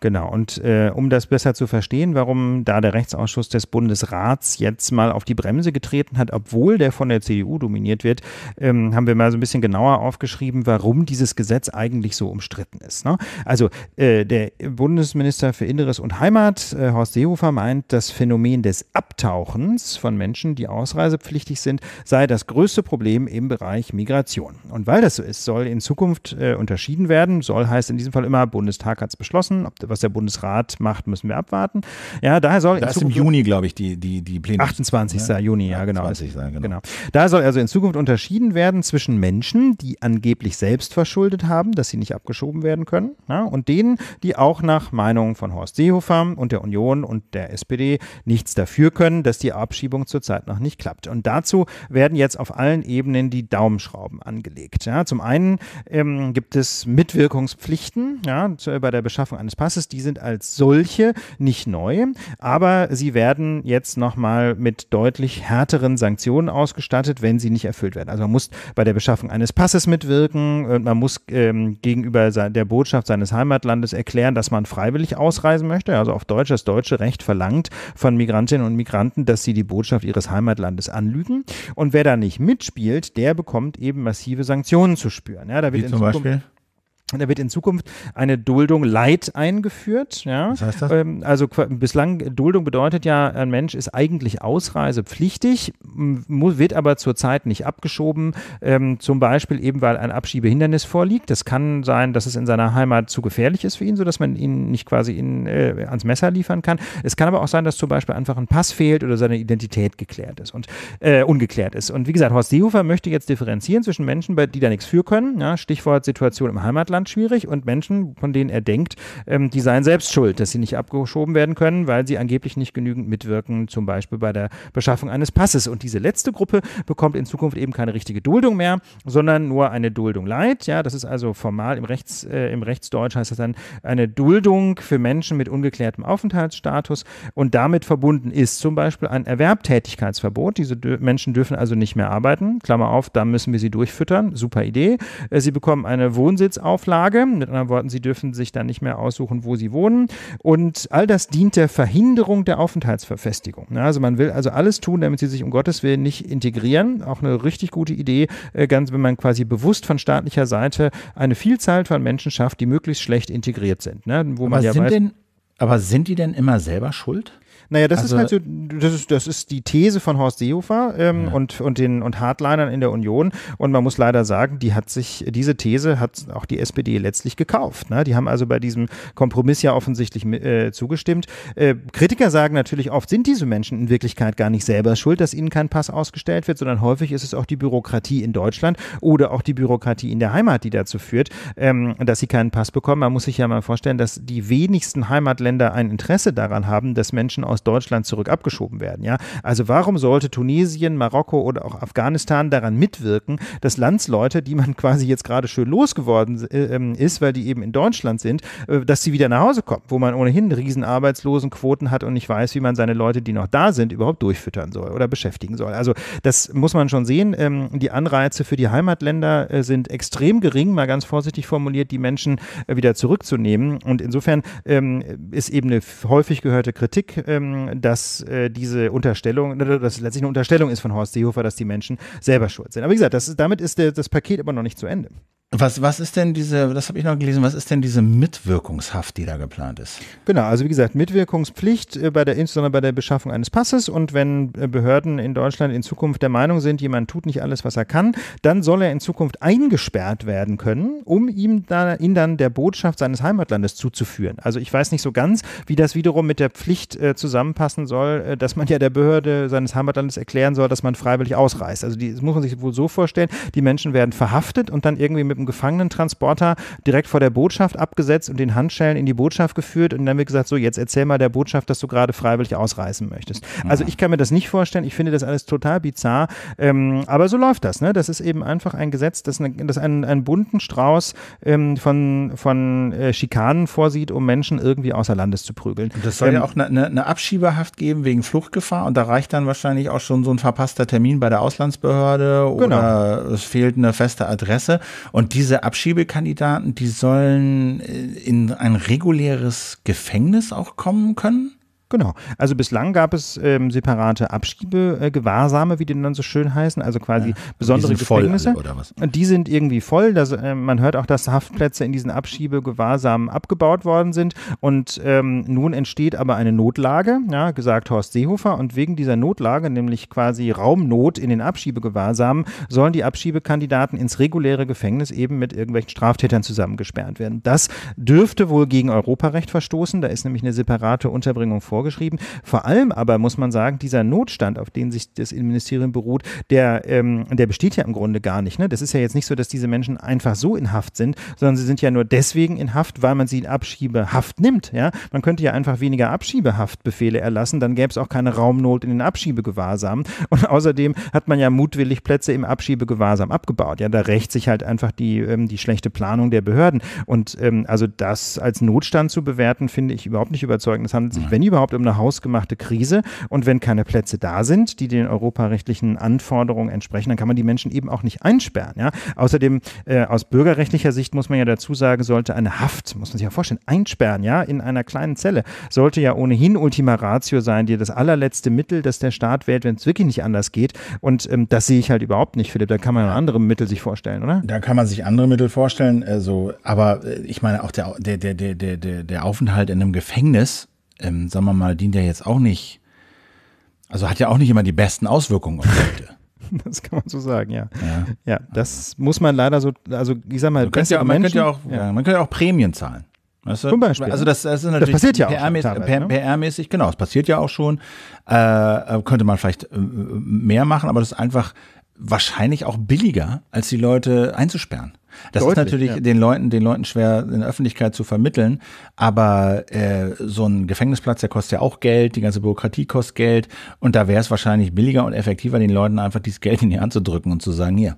Genau, und äh, um das besser zu verstehen, warum da der Rechtsausschuss des Bundesrats jetzt mal auf die Bremse getreten hat, obwohl der von der CDU dominiert wird, ähm, haben wir mal so ein bisschen genauer aufgeschrieben, warum dieses Gesetz eigentlich so umstritten ist. Ne? Also äh, der Bundesminister für Inneres und Heimat, äh, Horst Seehofer, meint, das Phänomen des Abtauchens von Menschen, die ausreisepflichtig sind, sei das größte Problem im Bereich Migration. Und weil das so ist, soll in Zukunft äh, unterschieden werden, soll heißt in diesem Fall immer, Bundestag hat es beschlossen, ob, was der Bundesrat macht, müssen wir abwarten. Ja, daher soll. Da ist im Juni, glaube ich, die, die, die Pläne. 28. Ne? Juni, ja, genau. 28. Genau. genau. Da soll also in Zukunft unterschieden werden zwischen Menschen, die angeblich selbst verschuldet haben, dass sie nicht abgeschoben werden können, na, und denen, die auch nach Meinung von Horst Seehofer und der Union und der SPD nichts dafür können, dass die Abschiebung zurzeit noch nicht klappt. Und dazu werden jetzt auf allen Ebenen die Daumenschrauben angelegt. Ja, zum einen ähm, gibt es Mitwirkungspflichten ja, bei der Beschaffung eines Passes, die sind als solche nicht neu, aber sie werden jetzt nochmal mit deutlich härteren Sanktionen ausgestattet, wenn sie nicht erfüllt werden. Also man muss bei der Beschaffung eines Passes mitwirken und man muss ähm, gegenüber der Botschaft seines Heimatlandes erklären, dass man freiwillig ausreisen möchte. Also auf Deutsch, das deutsche Recht verlangt von Migrantinnen und Migranten, dass sie die Botschaft ihres Heimatlandes anlügen. Und wer da nicht mitspielt, der bekommt eben massive Sanktionen zu spüren. Ja, da wird Wie zum Beispiel? Da wird in Zukunft eine Duldung Leid eingeführt. Ja? Was heißt das? Ähm, also bislang, Duldung bedeutet ja, ein Mensch ist eigentlich ausreisepflichtig, muss, wird aber zurzeit nicht abgeschoben, ähm, zum Beispiel eben, weil ein Abschiebehindernis vorliegt. Das kann sein, dass es in seiner Heimat zu gefährlich ist für ihn, sodass man ihn nicht quasi in, äh, ans Messer liefern kann. Es kann aber auch sein, dass zum Beispiel einfach ein Pass fehlt oder seine Identität geklärt ist und äh, ungeklärt ist. Und wie gesagt, Horst Seehofer möchte jetzt differenzieren zwischen Menschen, die da nichts für können, ja? Stichwort Situation im Heimatland Land schwierig und Menschen, von denen er denkt, ähm, die seien selbst schuld, dass sie nicht abgeschoben werden können, weil sie angeblich nicht genügend mitwirken, zum Beispiel bei der Beschaffung eines Passes. Und diese letzte Gruppe bekommt in Zukunft eben keine richtige Duldung mehr, sondern nur eine Duldung Leid. Ja, das ist also formal im, Rechts, äh, im Rechtsdeutsch heißt das dann eine Duldung für Menschen mit ungeklärtem Aufenthaltsstatus und damit verbunden ist zum Beispiel ein Erwerbtätigkeitsverbot. Diese Dö Menschen dürfen also nicht mehr arbeiten. Klammer auf, da müssen wir sie durchfüttern. Super Idee. Äh, sie bekommen eine Wohnsitzauflage Auflage. Mit anderen Worten, sie dürfen sich dann nicht mehr aussuchen, wo sie wohnen. Und all das dient der Verhinderung der Aufenthaltsverfestigung. Also man will also alles tun, damit sie sich um Gottes Willen nicht integrieren. Auch eine richtig gute Idee, äh, ganz wenn man quasi bewusst von staatlicher Seite eine Vielzahl von Menschen schafft, die möglichst schlecht integriert sind. Ne? Wo aber ja sind weiß, denn, aber sind die denn immer selber schuld? Naja, das also, ist halt so, das ist, das ist die These von Horst Seehofer ähm, ja. und, und den und Hardlinern in der Union. Und man muss leider sagen, die hat sich, diese These hat auch die SPD letztlich gekauft. Ne? Die haben also bei diesem Kompromiss ja offensichtlich äh, zugestimmt. Äh, Kritiker sagen natürlich oft, sind diese Menschen in Wirklichkeit gar nicht selber schuld, dass ihnen kein Pass ausgestellt wird, sondern häufig ist es auch die Bürokratie in Deutschland oder auch die Bürokratie in der Heimat, die dazu führt, ähm, dass sie keinen Pass bekommen. Man muss sich ja mal vorstellen, dass die wenigsten Heimatländer ein Interesse daran haben, dass Menschen aus aus Deutschland zurück abgeschoben werden. Ja? Also warum sollte Tunesien, Marokko oder auch Afghanistan daran mitwirken, dass Landsleute, die man quasi jetzt gerade schön losgeworden äh, ähm, ist, weil die eben in Deutschland sind, äh, dass sie wieder nach Hause kommen, wo man ohnehin Riesenarbeitslosenquoten hat und nicht weiß, wie man seine Leute, die noch da sind, überhaupt durchfüttern soll oder beschäftigen soll. Also das muss man schon sehen. Ähm, die Anreize für die Heimatländer äh, sind extrem gering, mal ganz vorsichtig formuliert, die Menschen wieder zurückzunehmen. Und insofern ähm, ist eben eine häufig gehörte Kritik ähm, dass äh, diese Unterstellung, ne, dass es letztlich eine Unterstellung ist von Horst Seehofer, dass die Menschen selber schuld sind. Aber wie gesagt, das, damit ist der, das Paket immer noch nicht zu Ende. Was, was ist denn diese, das habe ich noch gelesen, was ist denn diese Mitwirkungshaft, die da geplant ist? Genau, also wie gesagt, Mitwirkungspflicht äh, bei der, insbesondere bei der Beschaffung eines Passes und wenn äh, Behörden in Deutschland in Zukunft der Meinung sind, jemand tut nicht alles, was er kann, dann soll er in Zukunft eingesperrt werden können, um ihm da, ihn dann der Botschaft seines Heimatlandes zuzuführen. Also ich weiß nicht so ganz, wie das wiederum mit der Pflicht äh, zusammenpassen soll, äh, dass man ja der Behörde seines Heimatlandes erklären soll, dass man freiwillig ausreist. Also die, das muss man sich wohl so vorstellen, die Menschen werden verhaftet und dann irgendwie mit mit einem Gefangenentransporter direkt vor der Botschaft abgesetzt und den Handschellen in die Botschaft geführt und dann wird gesagt, so jetzt erzähl mal der Botschaft, dass du gerade freiwillig ausreißen möchtest. Mhm. Also ich kann mir das nicht vorstellen, ich finde das alles total bizarr, ähm, aber so läuft das. Ne? Das ist eben einfach ein Gesetz, das, eine, das einen, einen bunten Strauß ähm, von, von äh, Schikanen vorsieht, um Menschen irgendwie außer Landes zu prügeln. Und das soll ähm, ja auch eine ne, ne Abschiebehaft geben wegen Fluchtgefahr und da reicht dann wahrscheinlich auch schon so ein verpasster Termin bei der Auslandsbehörde genau. oder es fehlt eine feste Adresse und und diese Abschiebekandidaten, die sollen äh, in ein reguläres Gefängnis auch kommen können? Genau. Also bislang gab es ähm, separate Abschiebegewahrsame, äh, wie die dann so schön heißen, also quasi ja. besondere die sind Gefängnisse. Voll oder was? Die sind irgendwie voll. Dass, äh, man hört auch, dass Haftplätze in diesen Abschiebegewahrsamen abgebaut worden sind. Und ähm, nun entsteht aber eine Notlage, ja, gesagt Horst Seehofer. Und wegen dieser Notlage, nämlich quasi Raumnot in den Abschiebegewahrsamen, sollen die Abschiebekandidaten ins reguläre Gefängnis eben mit irgendwelchen Straftätern zusammengesperrt werden. Das dürfte wohl gegen Europarecht verstoßen. Da ist nämlich eine separate Unterbringung vor vorgeschrieben. Vor allem aber muss man sagen, dieser Notstand, auf den sich das Innenministerium beruht, der, ähm, der besteht ja im Grunde gar nicht. Ne? Das ist ja jetzt nicht so, dass diese Menschen einfach so in Haft sind, sondern sie sind ja nur deswegen in Haft, weil man sie in Abschiebehaft nimmt. Ja? Man könnte ja einfach weniger Abschiebehaftbefehle erlassen, dann gäbe es auch keine Raumnot in den Abschiebegewahrsam. Und außerdem hat man ja mutwillig Plätze im Abschiebegewahrsam abgebaut. Ja, da rächt sich halt einfach die, ähm, die schlechte Planung der Behörden. Und ähm, also das als Notstand zu bewerten, finde ich überhaupt nicht überzeugend. Es handelt sich, wenn überhaupt, überhaupt um eine hausgemachte Krise. Und wenn keine Plätze da sind, die den europarechtlichen Anforderungen entsprechen, dann kann man die Menschen eben auch nicht einsperren. Ja? Außerdem, äh, aus bürgerrechtlicher Sicht muss man ja dazu sagen, sollte eine Haft, muss man sich ja vorstellen, einsperren, ja, in einer kleinen Zelle, sollte ja ohnehin Ultima Ratio sein, die das allerletzte Mittel, das der Staat wählt, wenn es wirklich nicht anders geht. Und ähm, das sehe ich halt überhaupt nicht, Philipp. Da kann man ja andere Mittel sich vorstellen, oder? Da kann man sich andere Mittel vorstellen. Also, aber äh, ich meine, auch der, der, der, der, der, der Aufenthalt in einem Gefängnis ähm, sagen wir mal, dient ja jetzt auch nicht, also hat ja auch nicht immer die besten Auswirkungen auf Leute. Das kann man so sagen, ja. Ja, ja das also. muss man leider so, also ich sag mal, man könnte ja, man könnte ja auch, ja. man könnte auch Prämien zahlen. Weißt du? Zum Beispiel. Also das, das, ist natürlich das passiert ja auch PR-mäßig, ne? PR genau, es passiert ja auch schon. Äh, könnte man vielleicht äh, mehr machen, aber das ist einfach wahrscheinlich auch billiger, als die Leute einzusperren. Das Deutlich, ist natürlich ja. den Leuten, den Leuten schwer in der Öffentlichkeit zu vermitteln, aber äh, so ein Gefängnisplatz, der kostet ja auch Geld, die ganze Bürokratie kostet Geld und da wäre es wahrscheinlich billiger und effektiver, den Leuten einfach dieses Geld in die Hand zu drücken und zu sagen, hier,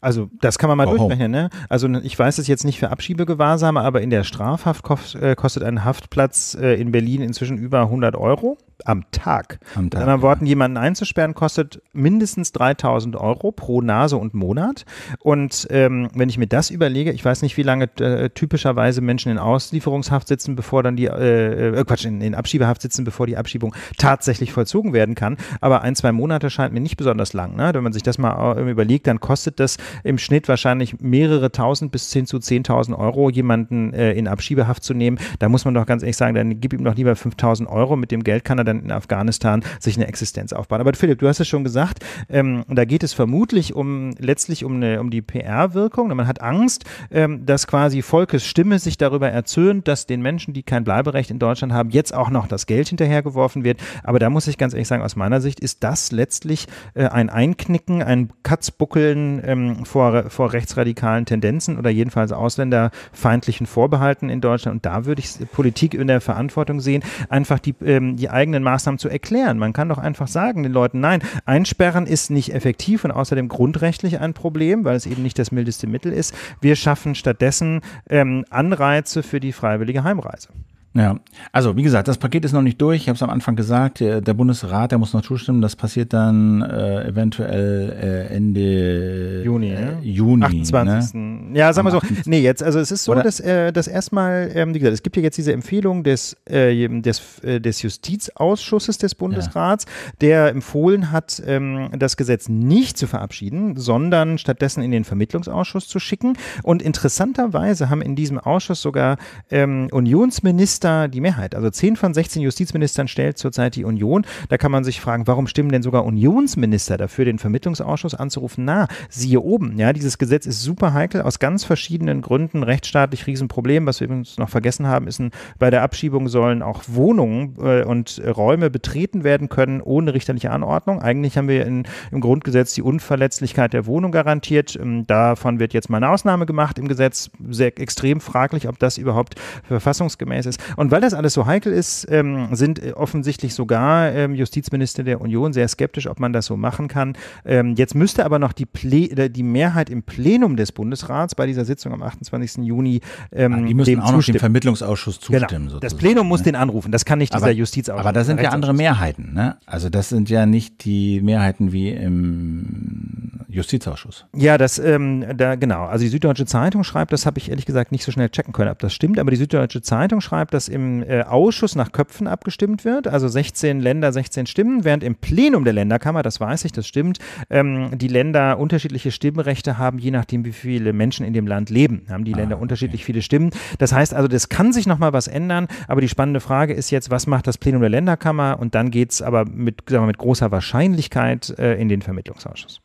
also das kann man mal Oho. durchrechnen. Ne? Also ich weiß es jetzt nicht für Abschiebegewahrsame, aber in der Strafhaft äh, kostet ein Haftplatz äh, in Berlin inzwischen über 100 Euro am Tag. Am Tag in anderen Worten, jemanden einzusperren kostet mindestens 3000 Euro pro Nase und Monat. Und ähm, wenn ich mir das überlege, ich weiß nicht, wie lange äh, typischerweise Menschen in Auslieferungshaft sitzen, bevor dann die, äh, äh, Quatsch, in, in Abschiebehaft sitzen, bevor die Abschiebung tatsächlich vollzogen werden kann. Aber ein, zwei Monate scheint mir nicht besonders lang. Ne? Wenn man sich das mal überlegt, dann kostet das das im Schnitt wahrscheinlich mehrere tausend bis hin zu 10.000 Euro, jemanden äh, in Abschiebehaft zu nehmen. Da muss man doch ganz ehrlich sagen, dann gib ihm doch lieber 5.000 Euro. Mit dem Geld kann er dann in Afghanistan sich eine Existenz aufbauen. Aber Philipp, du hast es schon gesagt, ähm, da geht es vermutlich um letztlich um, eine, um die PR-Wirkung. Man hat Angst, ähm, dass quasi Volkes Stimme sich darüber erzürnt, dass den Menschen, die kein Bleiberecht in Deutschland haben, jetzt auch noch das Geld hinterhergeworfen wird. Aber da muss ich ganz ehrlich sagen, aus meiner Sicht ist das letztlich äh, ein Einknicken, ein Katzbuckeln äh, ähm, vor, vor rechtsradikalen Tendenzen oder jedenfalls ausländerfeindlichen Vorbehalten in Deutschland. Und da würde ich Politik in der Verantwortung sehen, einfach die, ähm, die eigenen Maßnahmen zu erklären. Man kann doch einfach sagen den Leuten, nein, einsperren ist nicht effektiv und außerdem grundrechtlich ein Problem, weil es eben nicht das mildeste Mittel ist. Wir schaffen stattdessen ähm, Anreize für die freiwillige Heimreise. Ja, also wie gesagt, das Paket ist noch nicht durch. Ich habe es am Anfang gesagt, der, Bundesrat, der muss noch zustimmen. Das passiert dann äh, eventuell äh, Ende Juni. Äh, Juni 28. Ne? ne? Ja, sagen wir so. Nee, jetzt, also es ist so, Oder? dass, äh, dass erstmal, ähm, wie gesagt, es gibt ja jetzt diese Empfehlung des, äh, des, äh, des Justizausschusses des Bundesrats, ja. der empfohlen hat, ähm, das Gesetz nicht zu verabschieden, sondern stattdessen in den Vermittlungsausschuss zu schicken. Und interessanterweise haben in diesem Ausschuss sogar ähm, Unionsminister da die Mehrheit? Also 10 von 16 Justizministern stellt zurzeit die Union. Da kann man sich fragen, warum stimmen denn sogar Unionsminister dafür, den Vermittlungsausschuss anzurufen? Na, siehe oben. Ja, dieses Gesetz ist super heikel aus ganz verschiedenen Gründen. Rechtsstaatlich Riesenproblem. Was wir übrigens noch vergessen haben, ist, ein, bei der Abschiebung sollen auch Wohnungen äh, und Räume betreten werden können ohne richterliche Anordnung. Eigentlich haben wir in, im Grundgesetz die Unverletzlichkeit der Wohnung garantiert. Ähm, davon wird jetzt mal eine Ausnahme gemacht im Gesetz. Sehr extrem fraglich, ob das überhaupt verfassungsgemäß ist. Und weil das alles so heikel ist, ähm, sind äh, offensichtlich sogar ähm, Justizminister der Union sehr skeptisch, ob man das so machen kann. Ähm, jetzt müsste aber noch die, Ple äh, die Mehrheit im Plenum des Bundesrats bei dieser Sitzung am 28. Juni ähm, die müssen dem auch zustimmen. noch dem Vermittlungsausschuss genau. zustimmen. Genau. Sozusagen. Das Plenum muss ne? den anrufen. Das kann nicht dieser aber, Justizausschuss. Aber da sind ja andere Mehrheiten. Ne? Also das sind ja nicht die Mehrheiten wie im Justizausschuss. Ja, das ähm, da genau. Also die Süddeutsche Zeitung schreibt, das habe ich ehrlich gesagt nicht so schnell checken können, ob das stimmt. Aber die Süddeutsche Zeitung schreibt, dass dass im äh, Ausschuss nach Köpfen abgestimmt wird, also 16 Länder, 16 Stimmen, während im Plenum der Länderkammer, das weiß ich, das stimmt, ähm, die Länder unterschiedliche Stimmrechte haben, je nachdem, wie viele Menschen in dem Land leben. Haben die ah, Länder okay. unterschiedlich viele Stimmen. Das heißt also, das kann sich nochmal was ändern, aber die spannende Frage ist jetzt, was macht das Plenum der Länderkammer? Und dann geht es aber mit, sagen wir, mit großer Wahrscheinlichkeit äh, in den Vermittlungsausschuss.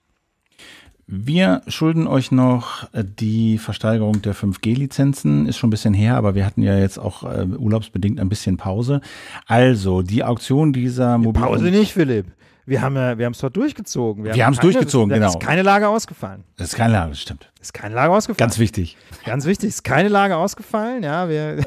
Wir schulden euch noch die Versteigerung der 5G-Lizenzen. Ist schon ein bisschen her, aber wir hatten ja jetzt auch äh, urlaubsbedingt ein bisschen Pause. Also, die Auktion dieser Mobil. Pause nicht, Philipp. Wir haben ja, wir haben es dort durchgezogen. Wir, wir haben es durchgezogen, genau. Es ist keine Lage ausgefallen. Es ist keine Lage, das stimmt. Ist keine Lage ausgefallen. Ganz wichtig. Ganz wichtig. Ist keine Lage ausgefallen. Ja, wir,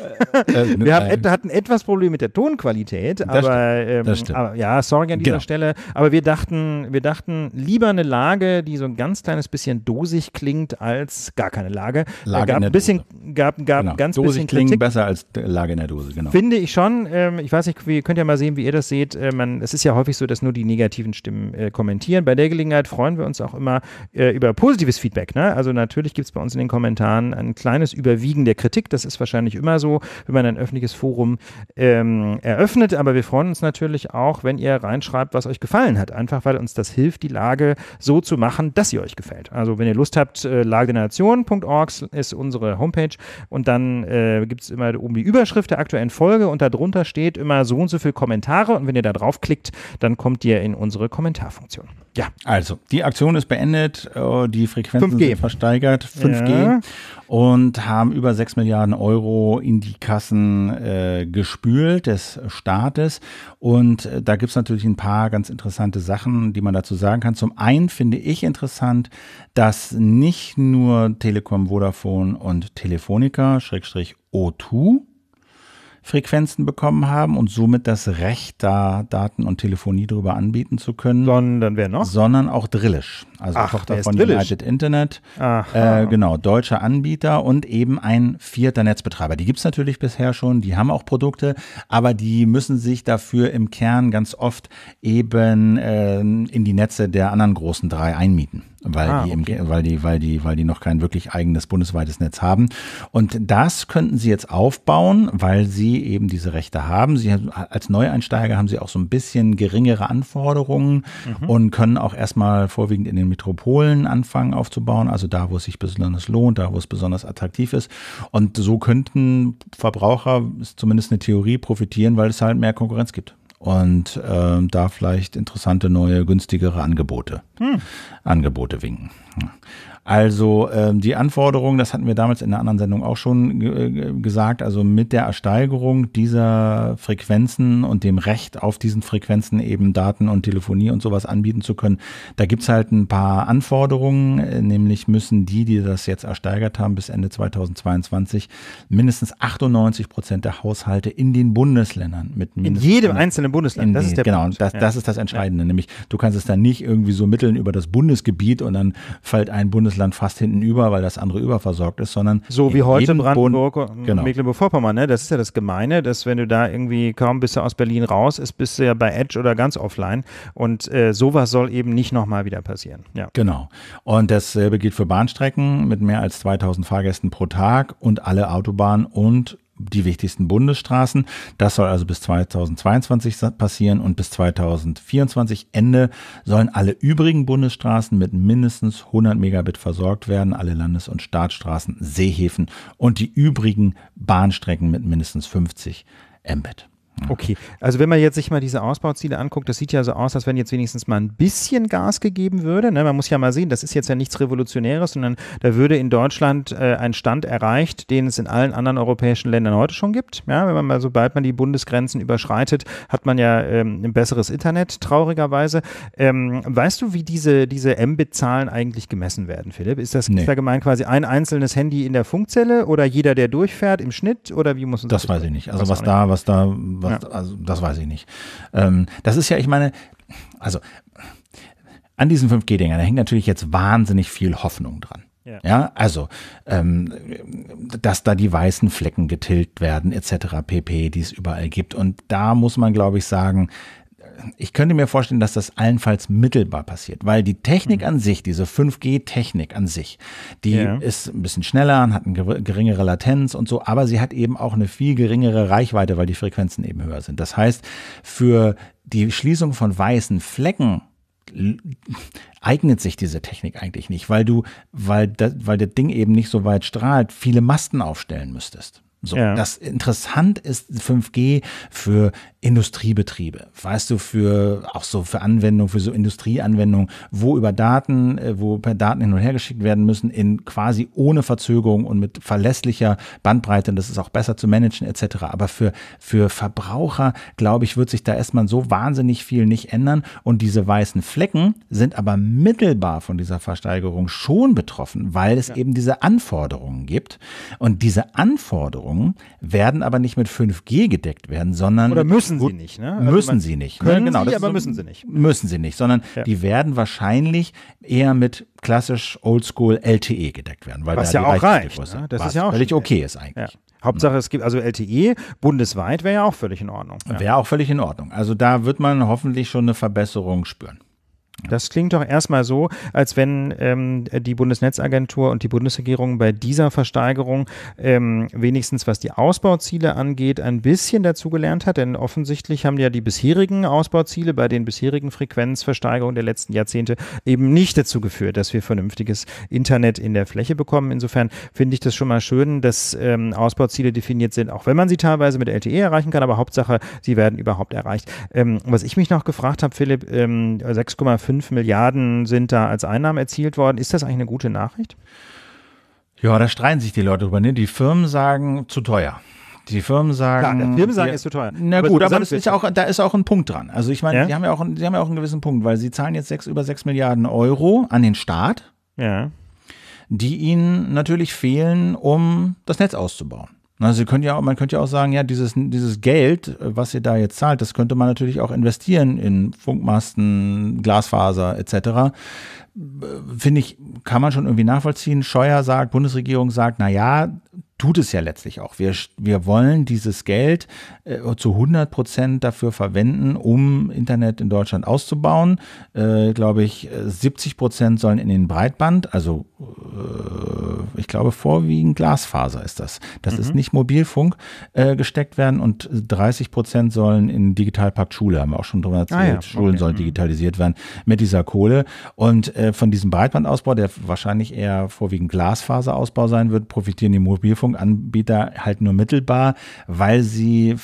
äh, äh wir haben, hatten etwas Probleme mit der Tonqualität, das aber, stimmt, ähm, aber, ja, sorry an dieser genau. Stelle. Aber wir dachten, wir dachten lieber eine Lage, die so ein ganz kleines bisschen dosig klingt, als gar keine Lage. Äh, Lage gab in der ein bisschen, Dose. gab, gab genau. ganz dosig bisschen klingen besser als Lage in der Dose. Genau. Finde ich schon. Ähm, ich weiß nicht, ihr könnt ja mal sehen, wie ihr das seht. Äh, man, es ist ja häufig so, dass nur die negativen Stimmen äh, kommentieren. Bei der Gelegenheit freuen wir uns auch immer über positives Feedback. Ne? Also natürlich gibt es bei uns in den Kommentaren ein kleines Überwiegen der Kritik. Das ist wahrscheinlich immer so, wenn man ein öffentliches Forum ähm, eröffnet. Aber wir freuen uns natürlich auch, wenn ihr reinschreibt, was euch gefallen hat. Einfach weil uns das hilft, die Lage so zu machen, dass sie euch gefällt. Also wenn ihr Lust habt, äh, lagedernation.org ist unsere Homepage und dann äh, gibt es immer oben die Überschrift der aktuellen Folge und darunter steht immer so und so viele Kommentare und wenn ihr da draufklickt, dann kommt ihr in unsere Kommentarfunktion. Ja. Also, die Aktion ist beendet, äh, die Frequenzen 5G. sind versteigert gesteigert, 5G, ja. und haben über 6 Milliarden Euro in die Kassen äh, gespült des Staates. Und äh, da gibt es natürlich ein paar ganz interessante Sachen, die man dazu sagen kann. Zum einen finde ich interessant, dass nicht nur Telekom, Vodafone und Telefonica, Schrägstrich O2, Frequenzen bekommen haben und somit das Recht, da Daten und Telefonie darüber anbieten zu können. Sondern wer noch? Sondern auch Drillisch. Also Ach, Tochter von billig. United Internet. Äh, genau, deutscher Anbieter und eben ein vierter Netzbetreiber. Die gibt es natürlich bisher schon, die haben auch Produkte, aber die müssen sich dafür im Kern ganz oft eben äh, in die Netze der anderen großen drei einmieten weil, ah, die im, okay. weil, die, weil, die, weil die noch kein wirklich eigenes bundesweites Netz haben. Und das könnten sie jetzt aufbauen, weil sie eben diese Rechte haben. Sie als Neueinsteiger haben sie auch so ein bisschen geringere Anforderungen mhm. und können auch erstmal vorwiegend in den Metropolen anfangen aufzubauen, also da, wo es sich besonders lohnt, da, wo es besonders attraktiv ist. Und so könnten Verbraucher, ist zumindest eine Theorie, profitieren, weil es halt mehr Konkurrenz gibt. Und äh, da vielleicht interessante neue, günstigere Angebote hm. Angebote winken. Also äh, die Anforderungen, das hatten wir damals in einer anderen Sendung auch schon äh, gesagt, also mit der Ersteigerung dieser Frequenzen und dem Recht auf diesen Frequenzen eben Daten und Telefonie und sowas anbieten zu können, da gibt es halt ein paar Anforderungen, äh, nämlich müssen die, die das jetzt ersteigert haben, bis Ende 2022 mindestens 98 Prozent der Haushalte in den Bundesländern mit In jedem einzelnen Bundesland, das ist der genau, Genau, das, ja. das ist das Entscheidende, ja. nämlich du kannst es dann nicht irgendwie so mittel verhandeln über das Bundesgebiet und dann fällt ein Bundesland fast hinten über, weil das andere überversorgt ist, sondern so wie heute Brandenburg und genau. Mecklenburg-Vorpommern. Ne? Das ist ja das Gemeine, dass wenn du da irgendwie kaum bist du aus Berlin raus, ist bist du ja bei Edge oder ganz offline und äh, sowas soll eben nicht nochmal wieder passieren. Ja. Genau. Und dasselbe gilt für Bahnstrecken mit mehr als 2000 Fahrgästen pro Tag und alle Autobahnen und die wichtigsten Bundesstraßen. Das soll also bis 2022 passieren und bis 2024 Ende sollen alle übrigen Bundesstraßen mit mindestens 100 Megabit versorgt werden, alle Landes- und Staatsstraßen, Seehäfen und die übrigen Bahnstrecken mit mindestens 50 Mbit. Okay, also wenn man jetzt sich mal diese Ausbauziele anguckt, das sieht ja so aus, als wenn jetzt wenigstens mal ein bisschen Gas gegeben würde. Ne, man muss ja mal sehen, das ist jetzt ja nichts Revolutionäres, sondern da würde in Deutschland äh, ein Stand erreicht, den es in allen anderen europäischen Ländern heute schon gibt. Ja, wenn man mal, sobald man die Bundesgrenzen überschreitet, hat man ja ähm, ein besseres Internet, traurigerweise. Ähm, weißt du, wie diese, diese Mbit-Zahlen eigentlich gemessen werden, Philipp? Ist das nee. da gemeint quasi ein einzelnes Handy in der Funkzelle oder jeder, der durchfährt im Schnitt oder wie muss man das? Das weiß ich nicht. Also was da, was da, was was, ja. also das weiß ich nicht. Ähm, das ist ja, ich meine, also an diesen 5G-Dingern, da hängt natürlich jetzt wahnsinnig viel Hoffnung dran. Ja. ja, also, ähm, dass da die weißen Flecken getilgt werden, etc. pp, die es überall gibt. Und da muss man, glaube ich, sagen, ich könnte mir vorstellen, dass das allenfalls mittelbar passiert, weil die Technik mhm. an sich, diese 5G-Technik an sich, die ja. ist ein bisschen schneller und hat eine geringere Latenz und so, aber sie hat eben auch eine viel geringere Reichweite, weil die Frequenzen eben höher sind. Das heißt, für die Schließung von weißen Flecken eignet sich diese Technik eigentlich nicht, weil du, weil, das, weil das Ding eben nicht so weit strahlt, viele Masten aufstellen müsstest. So, ja. Das interessant ist 5G für Industriebetriebe, weißt du, für auch so für Anwendungen, für so Industrieanwendungen, wo über Daten, äh, wo per Daten hin und her geschickt werden müssen, in quasi ohne Verzögerung und mit verlässlicher Bandbreite, und das ist auch besser zu managen, etc. Aber für, für Verbraucher, glaube ich, wird sich da erstmal so wahnsinnig viel nicht ändern. Und diese weißen Flecken sind aber mittelbar von dieser Versteigerung schon betroffen, weil es ja. eben diese Anforderungen gibt. Und diese Anforderungen Anforderungen, werden aber nicht mit 5G gedeckt werden, sondern. Oder müssen sie nicht, ne? Also müssen sie nicht. Ne? Können genau, sie, aber so, müssen sie nicht. Müssen sie nicht, sondern ja. die werden wahrscheinlich eher mit klassisch Oldschool LTE gedeckt werden. Weil was ja auch reicht. Ne? Das was ist ja auch völlig okay ist eigentlich. Ja. Hauptsache, es gibt also LTE bundesweit, wäre ja auch völlig in Ordnung. Ja. Wäre auch völlig in Ordnung. Also da wird man hoffentlich schon eine Verbesserung spüren. Das klingt doch erstmal so, als wenn ähm, die Bundesnetzagentur und die Bundesregierung bei dieser Versteigerung ähm, wenigstens was die Ausbauziele angeht, ein bisschen dazugelernt hat. Denn offensichtlich haben ja die bisherigen Ausbauziele bei den bisherigen Frequenzversteigerungen der letzten Jahrzehnte eben nicht dazu geführt, dass wir vernünftiges Internet in der Fläche bekommen. Insofern finde ich das schon mal schön, dass ähm, Ausbauziele definiert sind, auch wenn man sie teilweise mit LTE erreichen kann, aber Hauptsache, sie werden überhaupt erreicht. Ähm, was ich mich noch gefragt habe, Philipp, 6,5 ähm, 5 Milliarden sind da als Einnahmen erzielt worden. Ist das eigentlich eine gute Nachricht? Ja, da streiten sich die Leute drüber. Ne? Die Firmen sagen, zu teuer. Die Firmen sagen. Klar, Firmen sagen, ja, ist zu teuer. Na aber gut, aber das ist auch, da ist auch ein Punkt dran. Also ich meine, ja? die, haben ja auch, die haben ja auch einen gewissen Punkt, weil sie zahlen jetzt sechs, über 6 Milliarden Euro an den Staat, ja. die ihnen natürlich fehlen, um das Netz auszubauen. Also könnt ja, man könnte ja auch sagen, ja, dieses, dieses Geld, was ihr da jetzt zahlt, das könnte man natürlich auch investieren in Funkmasten, Glasfaser etc. Äh, finde ich, kann man schon irgendwie nachvollziehen. Scheuer sagt, Bundesregierung sagt, na ja, tut es ja letztlich auch. Wir, wir wollen dieses Geld äh, zu 100 Prozent dafür verwenden, um Internet in Deutschland auszubauen. Äh, glaube ich, 70 äh, Prozent sollen in den Breitband, also äh, ich glaube vorwiegend Glasfaser ist das. Das mhm. ist nicht Mobilfunk äh, gesteckt werden und 30 Prozent sollen in Digitalpakt Schule, haben wir auch schon drüber erzählt. Ah, ja. Schulen sollen mhm. digitalisiert werden mit dieser Kohle. Und äh, von diesem Breitbandausbau, der wahrscheinlich eher vorwiegend Glasfaserausbau sein wird, profitieren die Mobilfunk Mobilfunkanbieter halt nur mittelbar, weil sie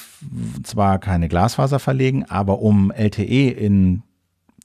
zwar keine Glasfaser verlegen, aber um LTE in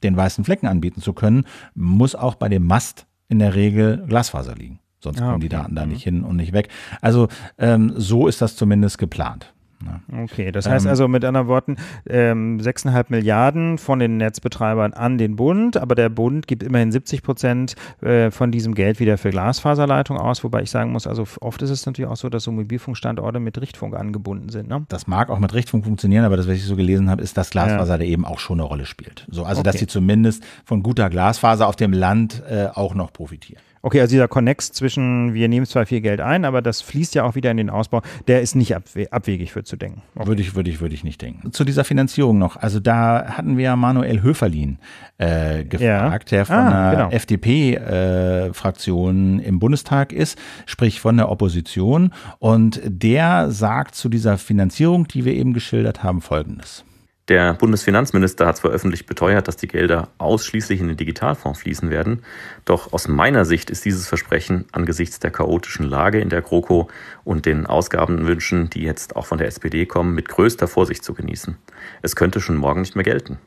den weißen Flecken anbieten zu können, muss auch bei dem Mast in der Regel Glasfaser liegen. Sonst ah, kommen die Daten da mhm. nicht hin und nicht weg. Also ähm, so ist das zumindest geplant. Ja. Okay, das heißt ähm, also mit anderen Worten, ähm, 6,5 Milliarden von den Netzbetreibern an den Bund, aber der Bund gibt immerhin 70 Prozent äh, von diesem Geld wieder für Glasfaserleitung aus, wobei ich sagen muss, also oft ist es natürlich auch so, dass so Mobilfunkstandorte mit Richtfunk angebunden sind. Ne? Das mag auch mit Richtfunk funktionieren, aber das, was ich so gelesen habe, ist, dass Glasfaser ja. da eben auch schon eine Rolle spielt. So, also okay. dass sie zumindest von guter Glasfaser auf dem Land äh, auch noch profitieren. Okay, also dieser Connex zwischen, wir nehmen zwar viel Geld ein, aber das fließt ja auch wieder in den Ausbau, der ist nicht abwe abwegig für zu denken. Okay. Würde ich, würde ich, würde ich nicht denken. Zu dieser Finanzierung noch, also da hatten wir Manuel Höferlin äh, gefragt, ja. der von ah, der genau. FDP-Fraktion äh, im Bundestag ist, sprich von der Opposition. Und der sagt zu dieser Finanzierung, die wir eben geschildert haben, folgendes. Der Bundesfinanzminister hat zwar öffentlich beteuert, dass die Gelder ausschließlich in den Digitalfonds fließen werden, doch aus meiner Sicht ist dieses Versprechen angesichts der chaotischen Lage in der GroKo und den Ausgabenwünschen, die jetzt auch von der SPD kommen, mit größter Vorsicht zu genießen. Es könnte schon morgen nicht mehr gelten.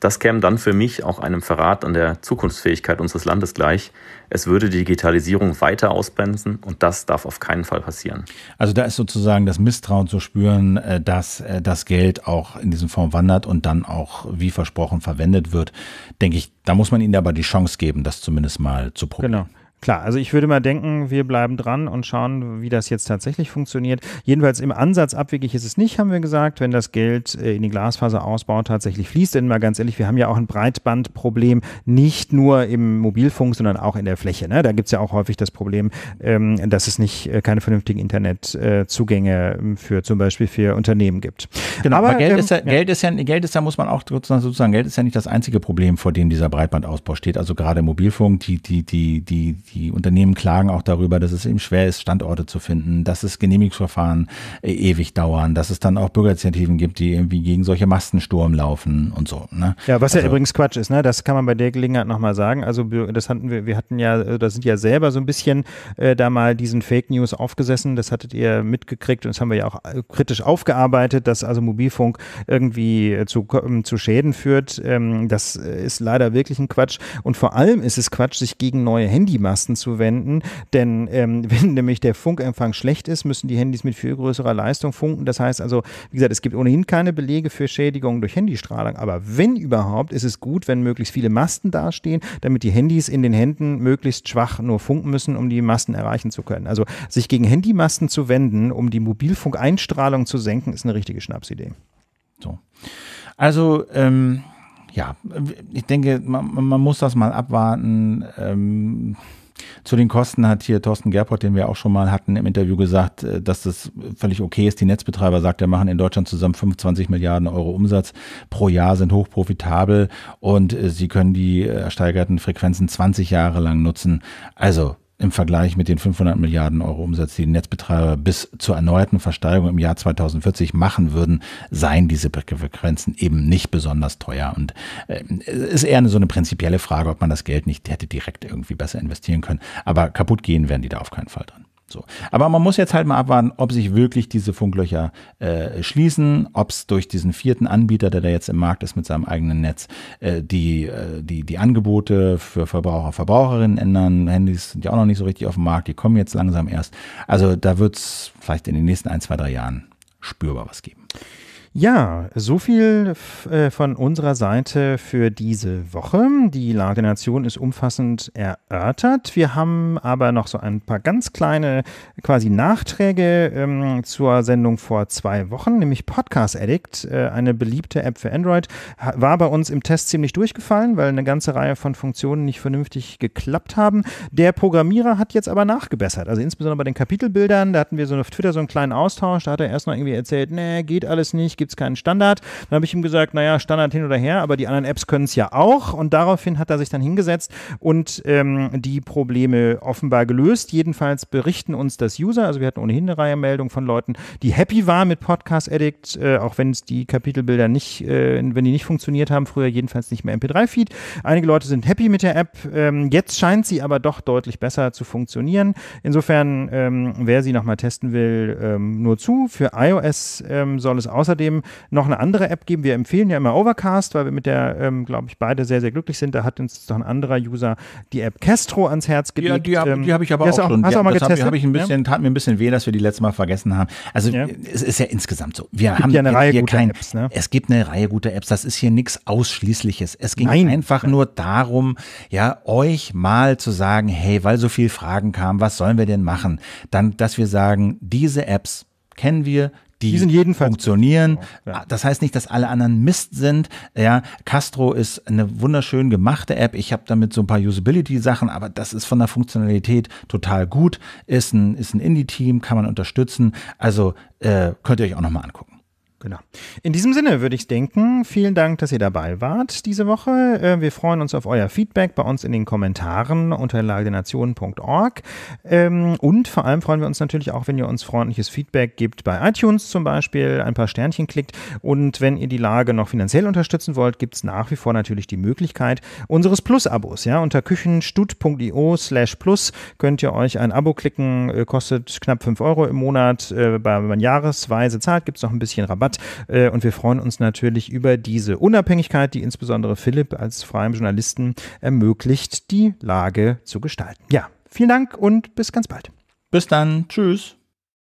Das käme dann für mich auch einem Verrat an der Zukunftsfähigkeit unseres Landes gleich. Es würde die Digitalisierung weiter ausbremsen und das darf auf keinen Fall passieren. Also da ist sozusagen das Misstrauen zu spüren, äh, dass äh, das Geld auch in diesem Fonds wandert und dann auch wie versprochen verwendet wird. Denke ich, da muss man ihnen aber die Chance geben, das zumindest mal zu probieren. Genau. Klar, also ich würde mal denken, wir bleiben dran und schauen, wie das jetzt tatsächlich funktioniert. Jedenfalls im Ansatz abwegig ist es nicht, haben wir gesagt, wenn das Geld äh, in den Glasfaserausbau tatsächlich fließt. Denn mal ganz ehrlich, wir haben ja auch ein Breitbandproblem, nicht nur im Mobilfunk, sondern auch in der Fläche. Ne? Da gibt es ja auch häufig das Problem, ähm, dass es nicht äh, keine vernünftigen Internetzugänge äh, für zum Beispiel für Unternehmen gibt. Genau, aber, aber Geld, ähm, ist ja, ja. Geld ist ja, Geld ist ja, muss man auch sozusagen, Geld ist ja nicht das einzige Problem, vor dem dieser Breitbandausbau steht. Also gerade Mobilfunk, die, die, die, die die Unternehmen klagen auch darüber, dass es eben schwer ist, Standorte zu finden, dass es Genehmigungsverfahren äh, ewig dauern, dass es dann auch Bürgerinitiativen gibt, die irgendwie gegen solche Mastensturm laufen und so. Ne? Ja, was also, ja übrigens Quatsch ist, ne? das kann man bei der Gelegenheit nochmal sagen. Also das hatten wir, wir hatten ja, äh, da sind ja selber so ein bisschen äh, da mal diesen Fake News aufgesessen, das hattet ihr mitgekriegt und das haben wir ja auch äh, kritisch aufgearbeitet, dass also Mobilfunk irgendwie zu, äh, zu Schäden führt. Ähm, das ist leider wirklich ein Quatsch und vor allem ist es Quatsch, sich gegen neue Handymassen Tasten zu wenden. Denn ähm, wenn nämlich der Funkempfang schlecht ist, müssen die Handys mit viel größerer Leistung funken. Das heißt also, wie gesagt, es gibt ohnehin keine Belege für Schädigungen durch Handystrahlung. Aber wenn überhaupt, ist es gut, wenn möglichst viele Masten dastehen, damit die Handys in den Händen möglichst schwach nur funken müssen, um die Masten erreichen zu können. Also sich gegen Handymasten zu wenden, um die Mobilfunkeinstrahlung zu senken, ist eine richtige Schnapsidee. So. Also, ähm, ja, ich denke, man, man, muss das mal abwarten. Ähm, zu den Kosten hat hier Thorsten Gerpott, den wir auch schon mal hatten im Interview gesagt, äh, dass das völlig okay ist. Die Netzbetreiber sagt, wir machen in Deutschland zusammen 25 Milliarden Euro Umsatz pro Jahr, sind hochprofitabel und äh, sie können die äh, ersteigerten Frequenzen 20 Jahre lang nutzen. Also im Vergleich mit den 500 Milliarden Euro Umsatz, die, die Netzbetreiber bis zur erneuerten Versteigerung im Jahr 2040 machen würden, seien diese Frequenzen eben nicht besonders teuer. Und äh, ist eher eine, so eine prinzipielle Frage, ob man das Geld nicht hätte direkt irgendwie besser investieren können. Aber kaputt gehen werden die da auf keinen Fall dran. So. Aber man muss jetzt halt mal abwarten, ob sich wirklich diese Funklöcher äh, schließen, ob es durch diesen vierten Anbieter, der da jetzt im Markt ist mit seinem eigenen Netz, äh, die, äh, die, die Angebote für Verbraucher, Verbraucherinnen ändern. Handys sind ja auch noch nicht so richtig auf dem Markt, die kommen jetzt langsam erst. Also da wird es vielleicht in den nächsten ein, zwei, drei Jahren spürbar was geben. Ja, so viel äh, von unserer Seite für diese Woche. Die Lage der Nation ist umfassend erörtert. Wir haben aber noch so ein paar ganz kleine quasi Nachträge ähm, zur Sendung vor zwei Wochen, nämlich Podcast Addict, äh, eine beliebte App für Android, war bei uns im Test ziemlich durchgefallen, weil eine ganze Reihe von Funktionen nicht vernünftig geklappt haben. Der Programmierer hat jetzt aber nachgebessert. Also insbesondere bei den Kapitelbildern, da hatten wir so auf Twitter so einen kleinen Austausch, da hat er erst noch irgendwie erzählt, nee, geht alles nicht, gibt es keinen Standard. Dann habe ich ihm gesagt, naja, Standard hin oder her, aber die anderen Apps können es ja auch. Und daraufhin hat er sich dann hingesetzt und ähm, die Probleme offenbar gelöst. Jedenfalls berichten uns das User, also wir hatten ohnehin eine Reihe Meldungen von Leuten, die happy waren mit Podcast Addict, äh, auch wenn es die Kapitelbilder nicht, äh, wenn die nicht funktioniert haben, früher jedenfalls nicht mehr MP3-Feed. Einige Leute sind happy mit der App. Ähm, jetzt scheint sie aber doch deutlich besser zu funktionieren. Insofern, ähm, wer sie nochmal testen will, ähm, nur zu. Für iOS ähm, soll es außerdem außerdem noch eine andere App geben. Wir empfehlen ja immer Overcast, weil wir mit der, ähm, glaube ich, beide sehr, sehr glücklich sind. Da hat uns doch ein anderer User die App Castro ans Herz gelegt. Ja, die, habe ähm, ich aber auch, auch schon. Hast du auch mal getestet? Hab, hab ich ein bisschen, ja. Tat mir ein bisschen weh, dass wir die letzte Mal vergessen haben. Also ja. es ist ja insgesamt so. Wir es haben ja eine Reihe hier guter kein, Apps. Ne? Es gibt eine Reihe guter Apps. Das ist hier nichts Ausschließliches. Es ging Nein. einfach ja. nur darum, ja, euch mal zu sagen, hey, weil so viele Fragen kamen, was sollen wir denn machen? Dann, dass wir sagen, diese Apps kennen wir, die, die sind jedenfalls funktionieren. Ja. Ah, das heißt nicht, dass alle anderen Mist sind. Ja, Castro ist eine wunderschön gemachte App. Ich habe damit so ein paar Usability-Sachen, aber das ist von der Funktionalität total gut. Ist ein, ist ein Indie-Team, kann man unterstützen. Also äh, könnt ihr euch auch nochmal angucken. Genau. In diesem Sinne würde ich denken, vielen Dank, dass ihr dabei wart diese Woche. Äh, wir freuen uns auf euer Feedback bei uns in den Kommentaren unter lagenation.org. Ähm, und vor allem freuen wir uns natürlich auch, wenn ihr uns freundliches Feedback gibt bei iTunes zum Beispiel, ein paar Sternchen klickt. Und wenn ihr die Lage noch finanziell unterstützen wollt, gibt es nach wie vor natürlich die Möglichkeit unseres Plus-Abos. Ja, unter küchenstut.io slash plus könnt ihr euch ein Abo klicken, äh, kostet knapp 5 Euro im Monat. Äh, bei man jahresweise zahlt, gibt es noch ein bisschen Rabatt hat. Äh, und wir freuen uns natürlich über diese Unabhängigkeit, die insbesondere Philipp als freiem Journalisten ermöglicht, die Lage zu gestalten. Ja, vielen Dank und bis ganz bald. Bis dann. Tschüss.